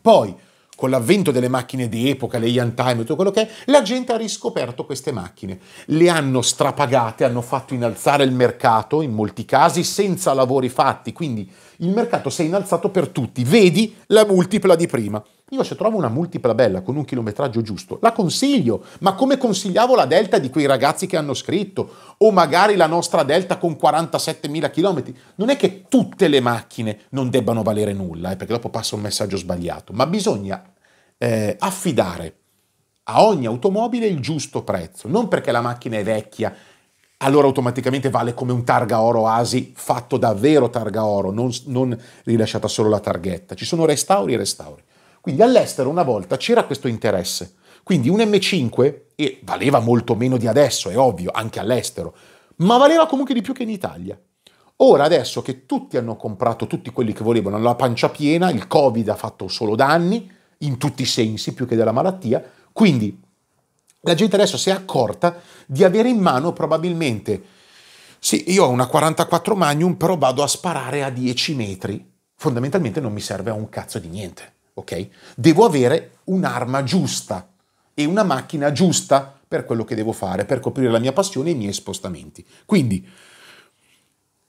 Poi, con l'avvento delle macchine di epoca, le Young Time e tutto quello che è, la gente ha riscoperto queste macchine. Le hanno strapagate, hanno fatto innalzare il mercato, in molti casi, senza lavori fatti. Quindi il mercato si è innalzato per tutti. Vedi la multipla di prima. Io se trovo una multipla bella con un chilometraggio giusto, la consiglio, ma come consigliavo la delta di quei ragazzi che hanno scritto, o magari la nostra delta con 47.000 km. Non è che tutte le macchine non debbano valere nulla, eh, perché dopo passa un messaggio sbagliato, ma bisogna eh, affidare a ogni automobile il giusto prezzo, non perché la macchina è vecchia, allora automaticamente vale come un targa oro ASI fatto davvero targa oro, non, non rilasciata solo la targhetta. Ci sono restauri e restauri. Quindi all'estero una volta c'era questo interesse. Quindi un M5, e valeva molto meno di adesso, è ovvio, anche all'estero, ma valeva comunque di più che in Italia. Ora, adesso che tutti hanno comprato, tutti quelli che volevano, hanno la pancia piena, il Covid ha fatto solo danni, in tutti i sensi, più che della malattia, quindi la gente adesso si è accorta di avere in mano probabilmente, sì, io ho una 44 Magnum, però vado a sparare a 10 metri. Fondamentalmente non mi serve a un cazzo di niente ok? Devo avere un'arma giusta e una macchina giusta per quello che devo fare, per coprire la mia passione e i miei spostamenti. Quindi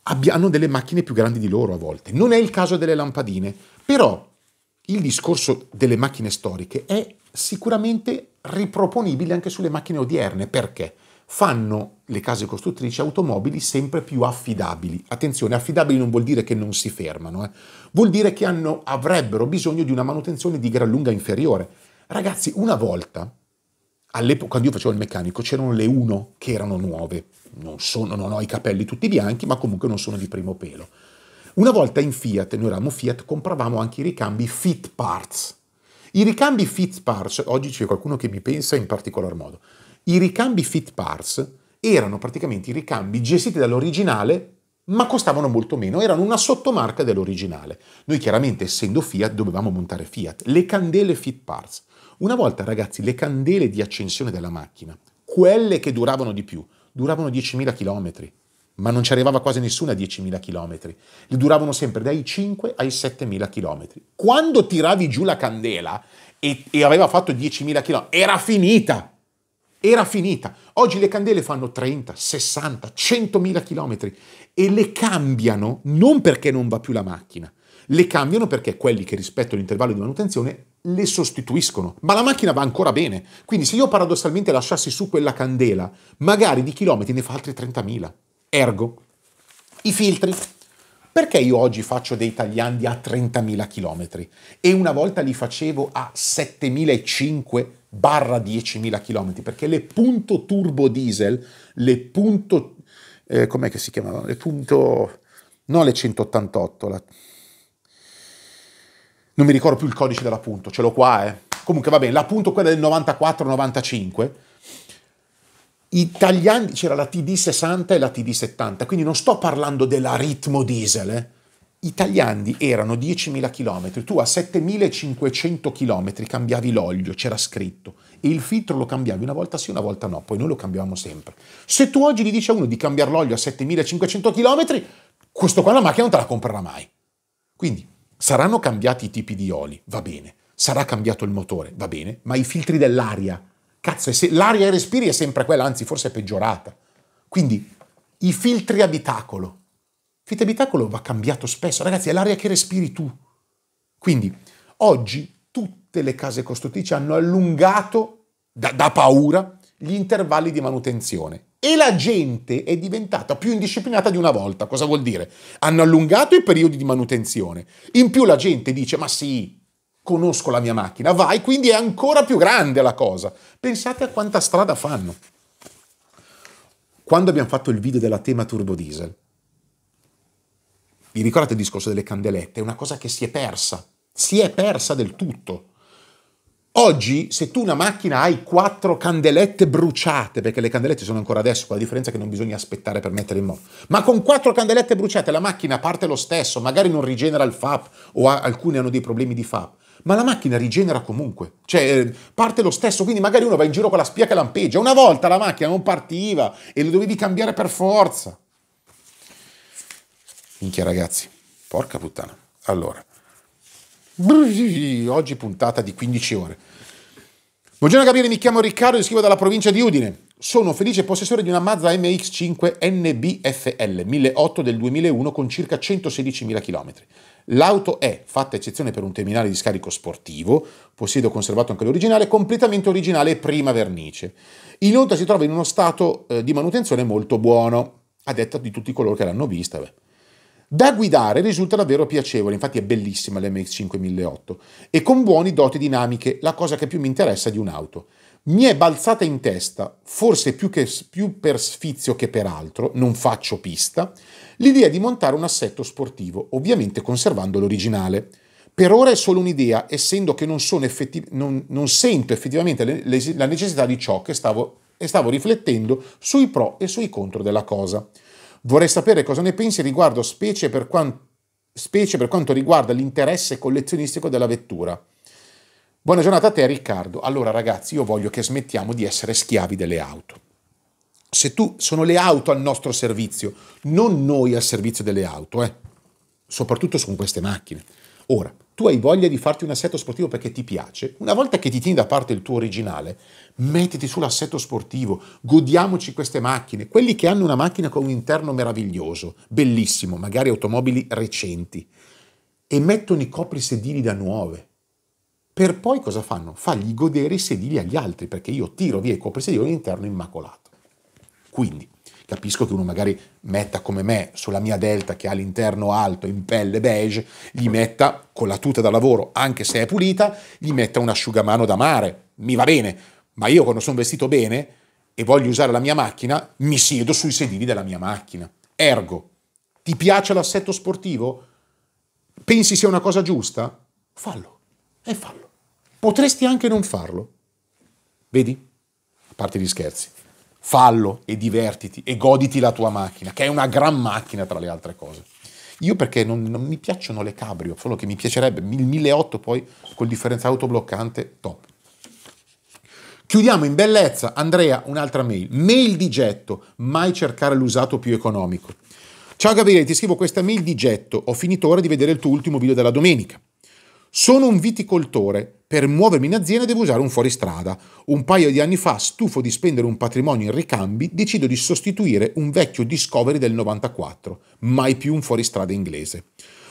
hanno delle macchine più grandi di loro a volte. Non è il caso delle lampadine, però il discorso delle macchine storiche è sicuramente riproponibile anche sulle macchine odierne. Perché? fanno le case costruttrici automobili sempre più affidabili. Attenzione, affidabili non vuol dire che non si fermano, eh. vuol dire che hanno, avrebbero bisogno di una manutenzione di gran lunga inferiore. Ragazzi, una volta, all'epoca quando io facevo il meccanico, c'erano le 1 che erano nuove. Non, sono, non ho i capelli tutti bianchi, ma comunque non sono di primo pelo. Una volta in Fiat, noi eravamo Fiat, compravamo anche i ricambi Fit Parts. I ricambi Fit Parts, oggi c'è qualcuno che mi pensa in particolar modo, i ricambi Fit Parts erano praticamente i ricambi gestiti dall'originale ma costavano molto meno, erano una sottomarca dell'originale. Noi chiaramente, essendo Fiat, dovevamo montare Fiat. Le candele Fit Parts. Una volta, ragazzi, le candele di accensione della macchina, quelle che duravano di più, duravano 10.000 km, ma non ci arrivava quasi nessuna a 10.000 km. Le duravano sempre dai 5 ai 7.000 km. Quando tiravi giù la candela e, e aveva fatto 10.000 km, era finita! Era finita. Oggi le candele fanno 30, 60, 100.000 km e le cambiano non perché non va più la macchina, le cambiano perché quelli che rispettano l'intervallo di manutenzione le sostituiscono. Ma la macchina va ancora bene. Quindi se io paradossalmente lasciassi su quella candela, magari di chilometri ne fa altri 30.000. Ergo, i filtri. Perché io oggi faccio dei tagliandi a 30.000 km e una volta li facevo a 7.500 barra 10.000 km, perché le punto turbo diesel, le punto... Eh, com'è che si chiamavano? Le punto... No, le 188, la... non mi ricordo più il codice della punto, ce l'ho qua, eh. Comunque va bene, la punto quella del 94-95, italiani, c'era la TD60 e la TD70, quindi non sto parlando della ritmo diesel, eh i tagliandi erano 10.000 km, tu a 7.500 km cambiavi l'olio, c'era scritto, e il filtro lo cambiavi una volta sì, una volta no, poi noi lo cambiavamo sempre. Se tu oggi gli dici a uno di cambiare l'olio a 7.500 km, questo qua la macchina non te la comprerà mai. Quindi saranno cambiati i tipi di oli, va bene, sarà cambiato il motore, va bene, ma i filtri dell'aria, cazzo, se l'aria che respiri è sempre quella, anzi forse è peggiorata. Quindi i filtri abitacolo, Fite abitacolo va cambiato spesso, ragazzi, è l'aria che respiri tu. Quindi oggi tutte le case costruttrici hanno allungato, da, da paura, gli intervalli di manutenzione e la gente è diventata più indisciplinata di una volta. Cosa vuol dire? Hanno allungato i periodi di manutenzione. In più la gente dice, ma sì, conosco la mia macchina, vai, quindi è ancora più grande la cosa. Pensate a quanta strada fanno. Quando abbiamo fatto il video della tema turbodiesel, vi ricordate il discorso delle candelette? È una cosa che si è persa, si è persa del tutto. Oggi, se tu una macchina hai quattro candelette bruciate, perché le candelette sono ancora adesso, con la differenza che non bisogna aspettare per mettere in moto, ma con quattro candelette bruciate la macchina parte lo stesso, magari non rigenera il FAP o ha, alcuni hanno dei problemi di FAP, ma la macchina rigenera comunque, cioè eh, parte lo stesso, quindi magari uno va in giro con la spia che lampeggia, una volta la macchina non partiva e lo dovevi cambiare per forza. Minchia ragazzi, porca puttana. Allora, oggi puntata di 15 ore. Buongiorno Gabriele, mi chiamo Riccardo e scrivo dalla provincia di Udine. Sono felice possessore di una Mazda MX5 NBFL 1008 del 2001 con circa 116.000 km. L'auto è, fatta eccezione per un terminale di scarico sportivo, possiedo conservato anche l'originale, completamente originale e prima vernice. Inoltre si trova in uno stato eh, di manutenzione molto buono, a detta di tutti coloro che l'hanno vista. Beh. Da guidare risulta davvero piacevole, infatti è bellissima l'MX5 1008 e con buoni doti dinamiche, la cosa che più mi interessa di un'auto. Mi è balzata in testa, forse più, che, più per sfizio che per altro, non faccio pista, l'idea di montare un assetto sportivo, ovviamente conservando l'originale. Per ora è solo un'idea, essendo che non, non, non sento effettivamente le, le, la necessità di ciò che stavo, e stavo riflettendo sui pro e sui contro della cosa. Vorrei sapere cosa ne pensi riguardo specie per, quanto, specie per quanto riguarda l'interesse collezionistico della vettura. Buona giornata a te Riccardo. Allora ragazzi, io voglio che smettiamo di essere schiavi delle auto. Se tu sono le auto al nostro servizio, non noi al servizio delle auto, eh? soprattutto su queste macchine. Ora, tu hai voglia di farti un assetto sportivo perché ti piace, una volta che ti tieni da parte il tuo originale, mettiti sull'assetto sportivo, godiamoci queste macchine, quelli che hanno una macchina con un interno meraviglioso, bellissimo, magari automobili recenti, e mettono i copri sedili da nuove. Per poi cosa fanno? Fagli godere i sedili agli altri, perché io tiro via i copri sedili all'interno immacolato. Quindi, Capisco che uno magari metta come me sulla mia delta che ha l'interno alto in pelle beige, gli metta con la tuta da lavoro, anche se è pulita, gli metta un asciugamano da mare, mi va bene, ma io quando sono vestito bene e voglio usare la mia macchina, mi siedo sui sedili della mia macchina. Ergo, ti piace l'assetto sportivo? Pensi sia una cosa giusta? Fallo e fallo. Potresti anche non farlo. Vedi? A parte gli scherzi fallo e divertiti e goditi la tua macchina, che è una gran macchina tra le altre cose. Io perché non, non mi piacciono le cabrio, solo che mi piacerebbe, il 1008 poi col differenza autobloccante, top. Chiudiamo in bellezza, Andrea, un'altra mail. Mail di getto, mai cercare l'usato più economico. Ciao Gabriele, ti scrivo questa mail di getto, ho finito ora di vedere il tuo ultimo video della domenica. Sono un viticoltore per muovermi in azienda devo usare un fuoristrada. Un paio di anni fa, stufo di spendere un patrimonio in ricambi, decido di sostituire un vecchio Discovery del 94, mai più un fuoristrada inglese.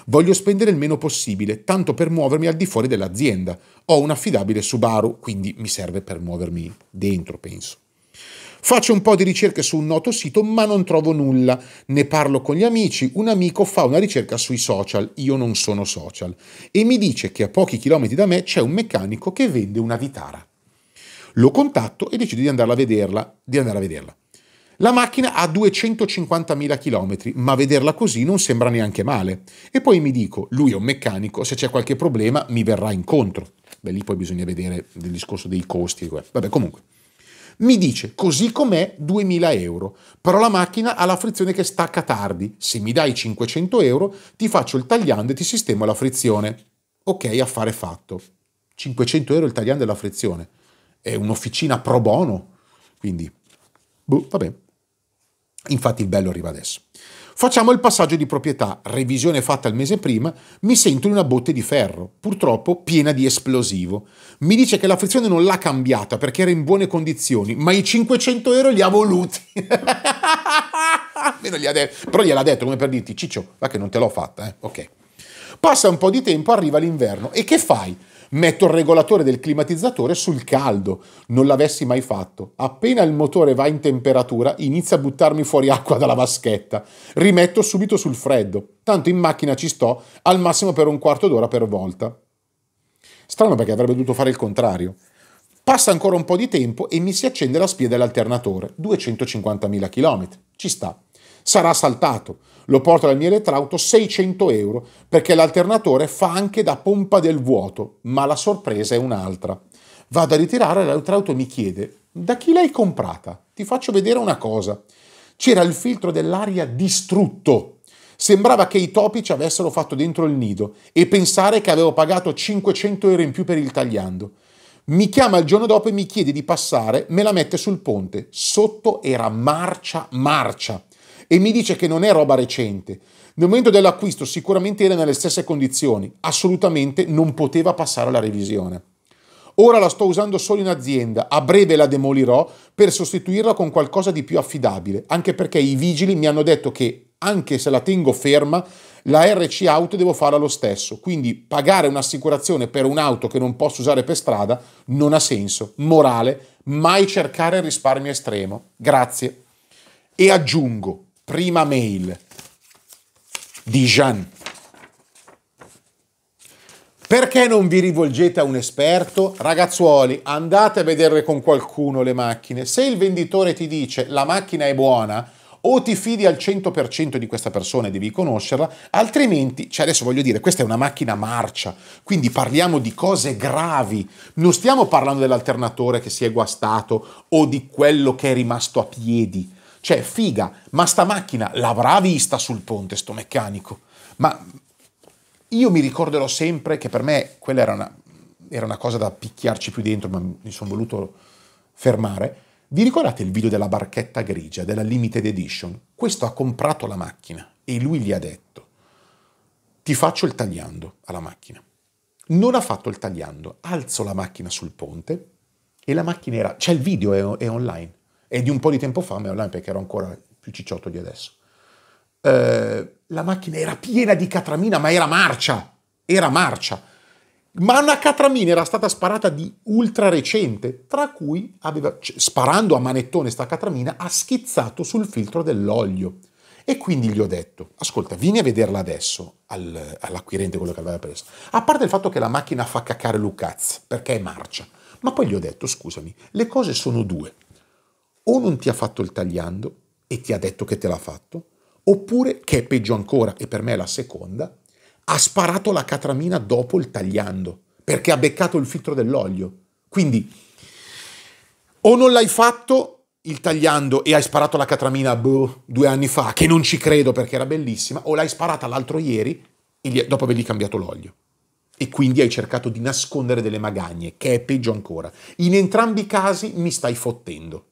Voglio spendere il meno possibile, tanto per muovermi al di fuori dell'azienda. Ho un affidabile Subaru, quindi mi serve per muovermi dentro, penso. Faccio un po' di ricerche su un noto sito, ma non trovo nulla. Ne parlo con gli amici, un amico fa una ricerca sui social, io non sono social, e mi dice che a pochi chilometri da me c'è un meccanico che vende una vitara. Lo contatto e decido di andarla a vederla. a vederla. La macchina ha 250.000 km, ma vederla così non sembra neanche male. E poi mi dico, lui è un meccanico, se c'è qualche problema mi verrà incontro. Beh, lì poi bisogna vedere il discorso dei costi. Eh. Vabbè, comunque. Mi dice così com'è 2000 euro, però la macchina ha la frizione che stacca tardi. Se mi dai 500 euro ti faccio il tagliando e ti sistemo la frizione. Ok, affare fatto. 500 euro il tagliando e la frizione. È un'officina pro bono. Quindi, boh, vabbè. Infatti il bello arriva adesso. Facciamo il passaggio di proprietà, revisione fatta il mese prima, mi sento in una botte di ferro, purtroppo piena di esplosivo. Mi dice che la frizione non l'ha cambiata perché era in buone condizioni, ma i 500 euro li ha voluti. *laughs* Però gliel'ha detto come per dirti, ciccio, va che non te l'ho fatta, eh? ok. Passa un po' di tempo, arriva l'inverno e che fai? Metto il regolatore del climatizzatore sul caldo. Non l'avessi mai fatto. Appena il motore va in temperatura, inizia a buttarmi fuori acqua dalla vaschetta. Rimetto subito sul freddo. Tanto in macchina ci sto, al massimo per un quarto d'ora per volta. Strano perché avrebbe dovuto fare il contrario. Passa ancora un po' di tempo e mi si accende la spia dell'alternatore, 250.000 km. Ci sta sarà saltato. Lo porto dal Miele Trauto 600 euro perché l'alternatore fa anche da pompa del vuoto, ma la sorpresa è un'altra. Vado a ritirare e l'alternatore mi chiede da chi l'hai comprata? Ti faccio vedere una cosa. C'era il filtro dell'aria distrutto. Sembrava che i topi ci avessero fatto dentro il nido e pensare che avevo pagato 500 euro in più per il tagliando. Mi chiama il giorno dopo e mi chiede di passare, me la mette sul ponte. Sotto era marcia, marcia e mi dice che non è roba recente. Nel momento dell'acquisto sicuramente era nelle stesse condizioni, assolutamente non poteva passare alla revisione. Ora la sto usando solo in azienda, a breve la demolirò per sostituirla con qualcosa di più affidabile, anche perché i vigili mi hanno detto che anche se la tengo ferma, la RC auto devo farla lo stesso, quindi pagare un'assicurazione per un'auto che non posso usare per strada non ha senso. Morale, mai cercare risparmio estremo. Grazie. E aggiungo, prima mail di Jean. Perché non vi rivolgete a un esperto? Ragazzuoli, andate a vedere con qualcuno le macchine. Se il venditore ti dice la macchina è buona, o ti fidi al 100% di questa persona e devi conoscerla, altrimenti, cioè adesso voglio dire, questa è una macchina marcia, quindi parliamo di cose gravi, non stiamo parlando dell'alternatore che si è guastato o di quello che è rimasto a piedi cioè, figa, ma sta macchina l'avrà vista sul ponte sto meccanico? Ma io mi ricorderò sempre che per me quella era una, era una cosa da picchiarci più dentro, ma mi sono voluto fermare. Vi ricordate il video della barchetta grigia, della limited edition? Questo ha comprato la macchina e lui gli ha detto, ti faccio il tagliando alla macchina. Non ha fatto il tagliando, alzo la macchina sul ponte e la macchina era, c'è cioè il video, è, è online, e di un po' di tempo fa, ma online perché ero ancora più cicciotto di adesso. Eh, la macchina era piena di catramina, ma era marcia, era marcia. Ma una catramina era stata sparata di ultra recente, tra cui aveva, cioè, sparando a manettone sta catramina, ha schizzato sul filtro dell'olio. E quindi gli ho detto, ascolta, vieni a vederla adesso al, all'acquirente quello che aveva preso. A parte il fatto che la macchina fa caccare Lucaz, perché è marcia. Ma poi gli ho detto, scusami, le cose sono due o non ti ha fatto il tagliando e ti ha detto che te l'ha fatto, oppure, che è peggio ancora e per me è la seconda, ha sparato la catramina dopo il tagliando, perché ha beccato il filtro dell'olio. Quindi o non l'hai fatto il tagliando e hai sparato la catramina boh, due anni fa, che non ci credo perché era bellissima, o l'hai sparata l'altro ieri e dopo avergli cambiato l'olio. E quindi hai cercato di nascondere delle magagne, che è peggio ancora. In entrambi i casi mi stai fottendo.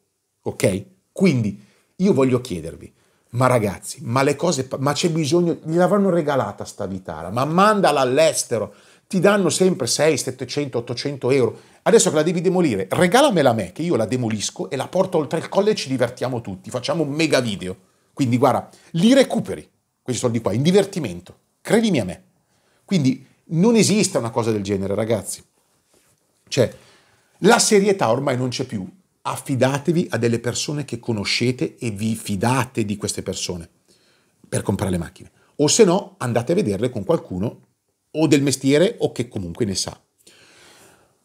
Ok? Quindi io voglio chiedervi, ma ragazzi, ma le cose, ma c'è bisogno, gliel'avranno regalata sta Vitara, ma mandala all'estero, ti danno sempre 6, 700, 800 euro. Adesso che la devi demolire, regalamela a me, che io la demolisco e la porto oltre il colle e ci divertiamo tutti, facciamo un mega video. Quindi guarda, li recuperi, questi soldi qua, in divertimento, credimi a me. Quindi non esiste una cosa del genere, ragazzi. Cioè, la serietà ormai non c'è più affidatevi a delle persone che conoscete e vi fidate di queste persone per comprare le macchine. O se no, andate a vederle con qualcuno o del mestiere o che comunque ne sa.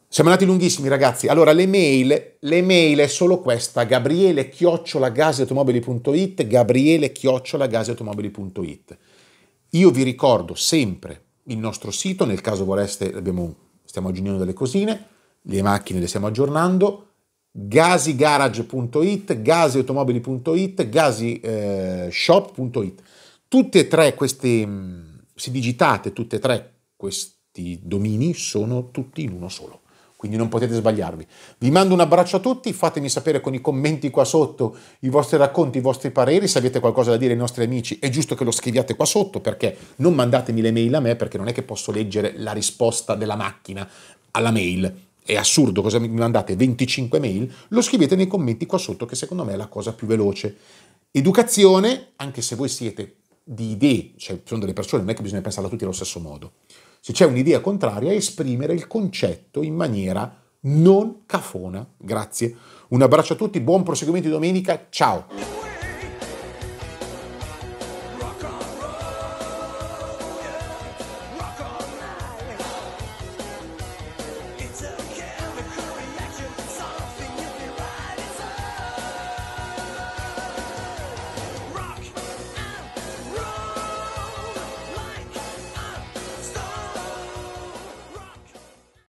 Siamo andati lunghissimi ragazzi. Allora, le mail, le mail è solo questa, gabriele chiocciolagaseautomobili.it, gabriele chiocciolagaseautomobili.it. Io vi ricordo sempre il nostro sito, nel caso voleste, abbiamo, stiamo aggiungendo delle cosine, le macchine le stiamo aggiornando, gasigarage.it, gasiautomobili.it, gasishop.it. Eh, tutte e tre queste, mm, se digitate tutti e tre questi domini, sono tutti in uno solo. Quindi non potete sbagliarvi. Vi mando un abbraccio a tutti, fatemi sapere con i commenti qua sotto i vostri racconti, i vostri pareri, se avete qualcosa da dire ai nostri amici è giusto che lo scriviate qua sotto perché non mandatemi le mail a me perché non è che posso leggere la risposta della macchina alla mail è assurdo cosa mi mandate 25 mail, lo scrivete nei commenti qua sotto che secondo me è la cosa più veloce. Educazione, anche se voi siete di idee, cioè sono delle persone, non è che bisogna pensarla tutti allo stesso modo. Se c'è un'idea contraria, esprimere il concetto in maniera non cafona. Grazie. Un abbraccio a tutti, buon proseguimento di domenica, ciao!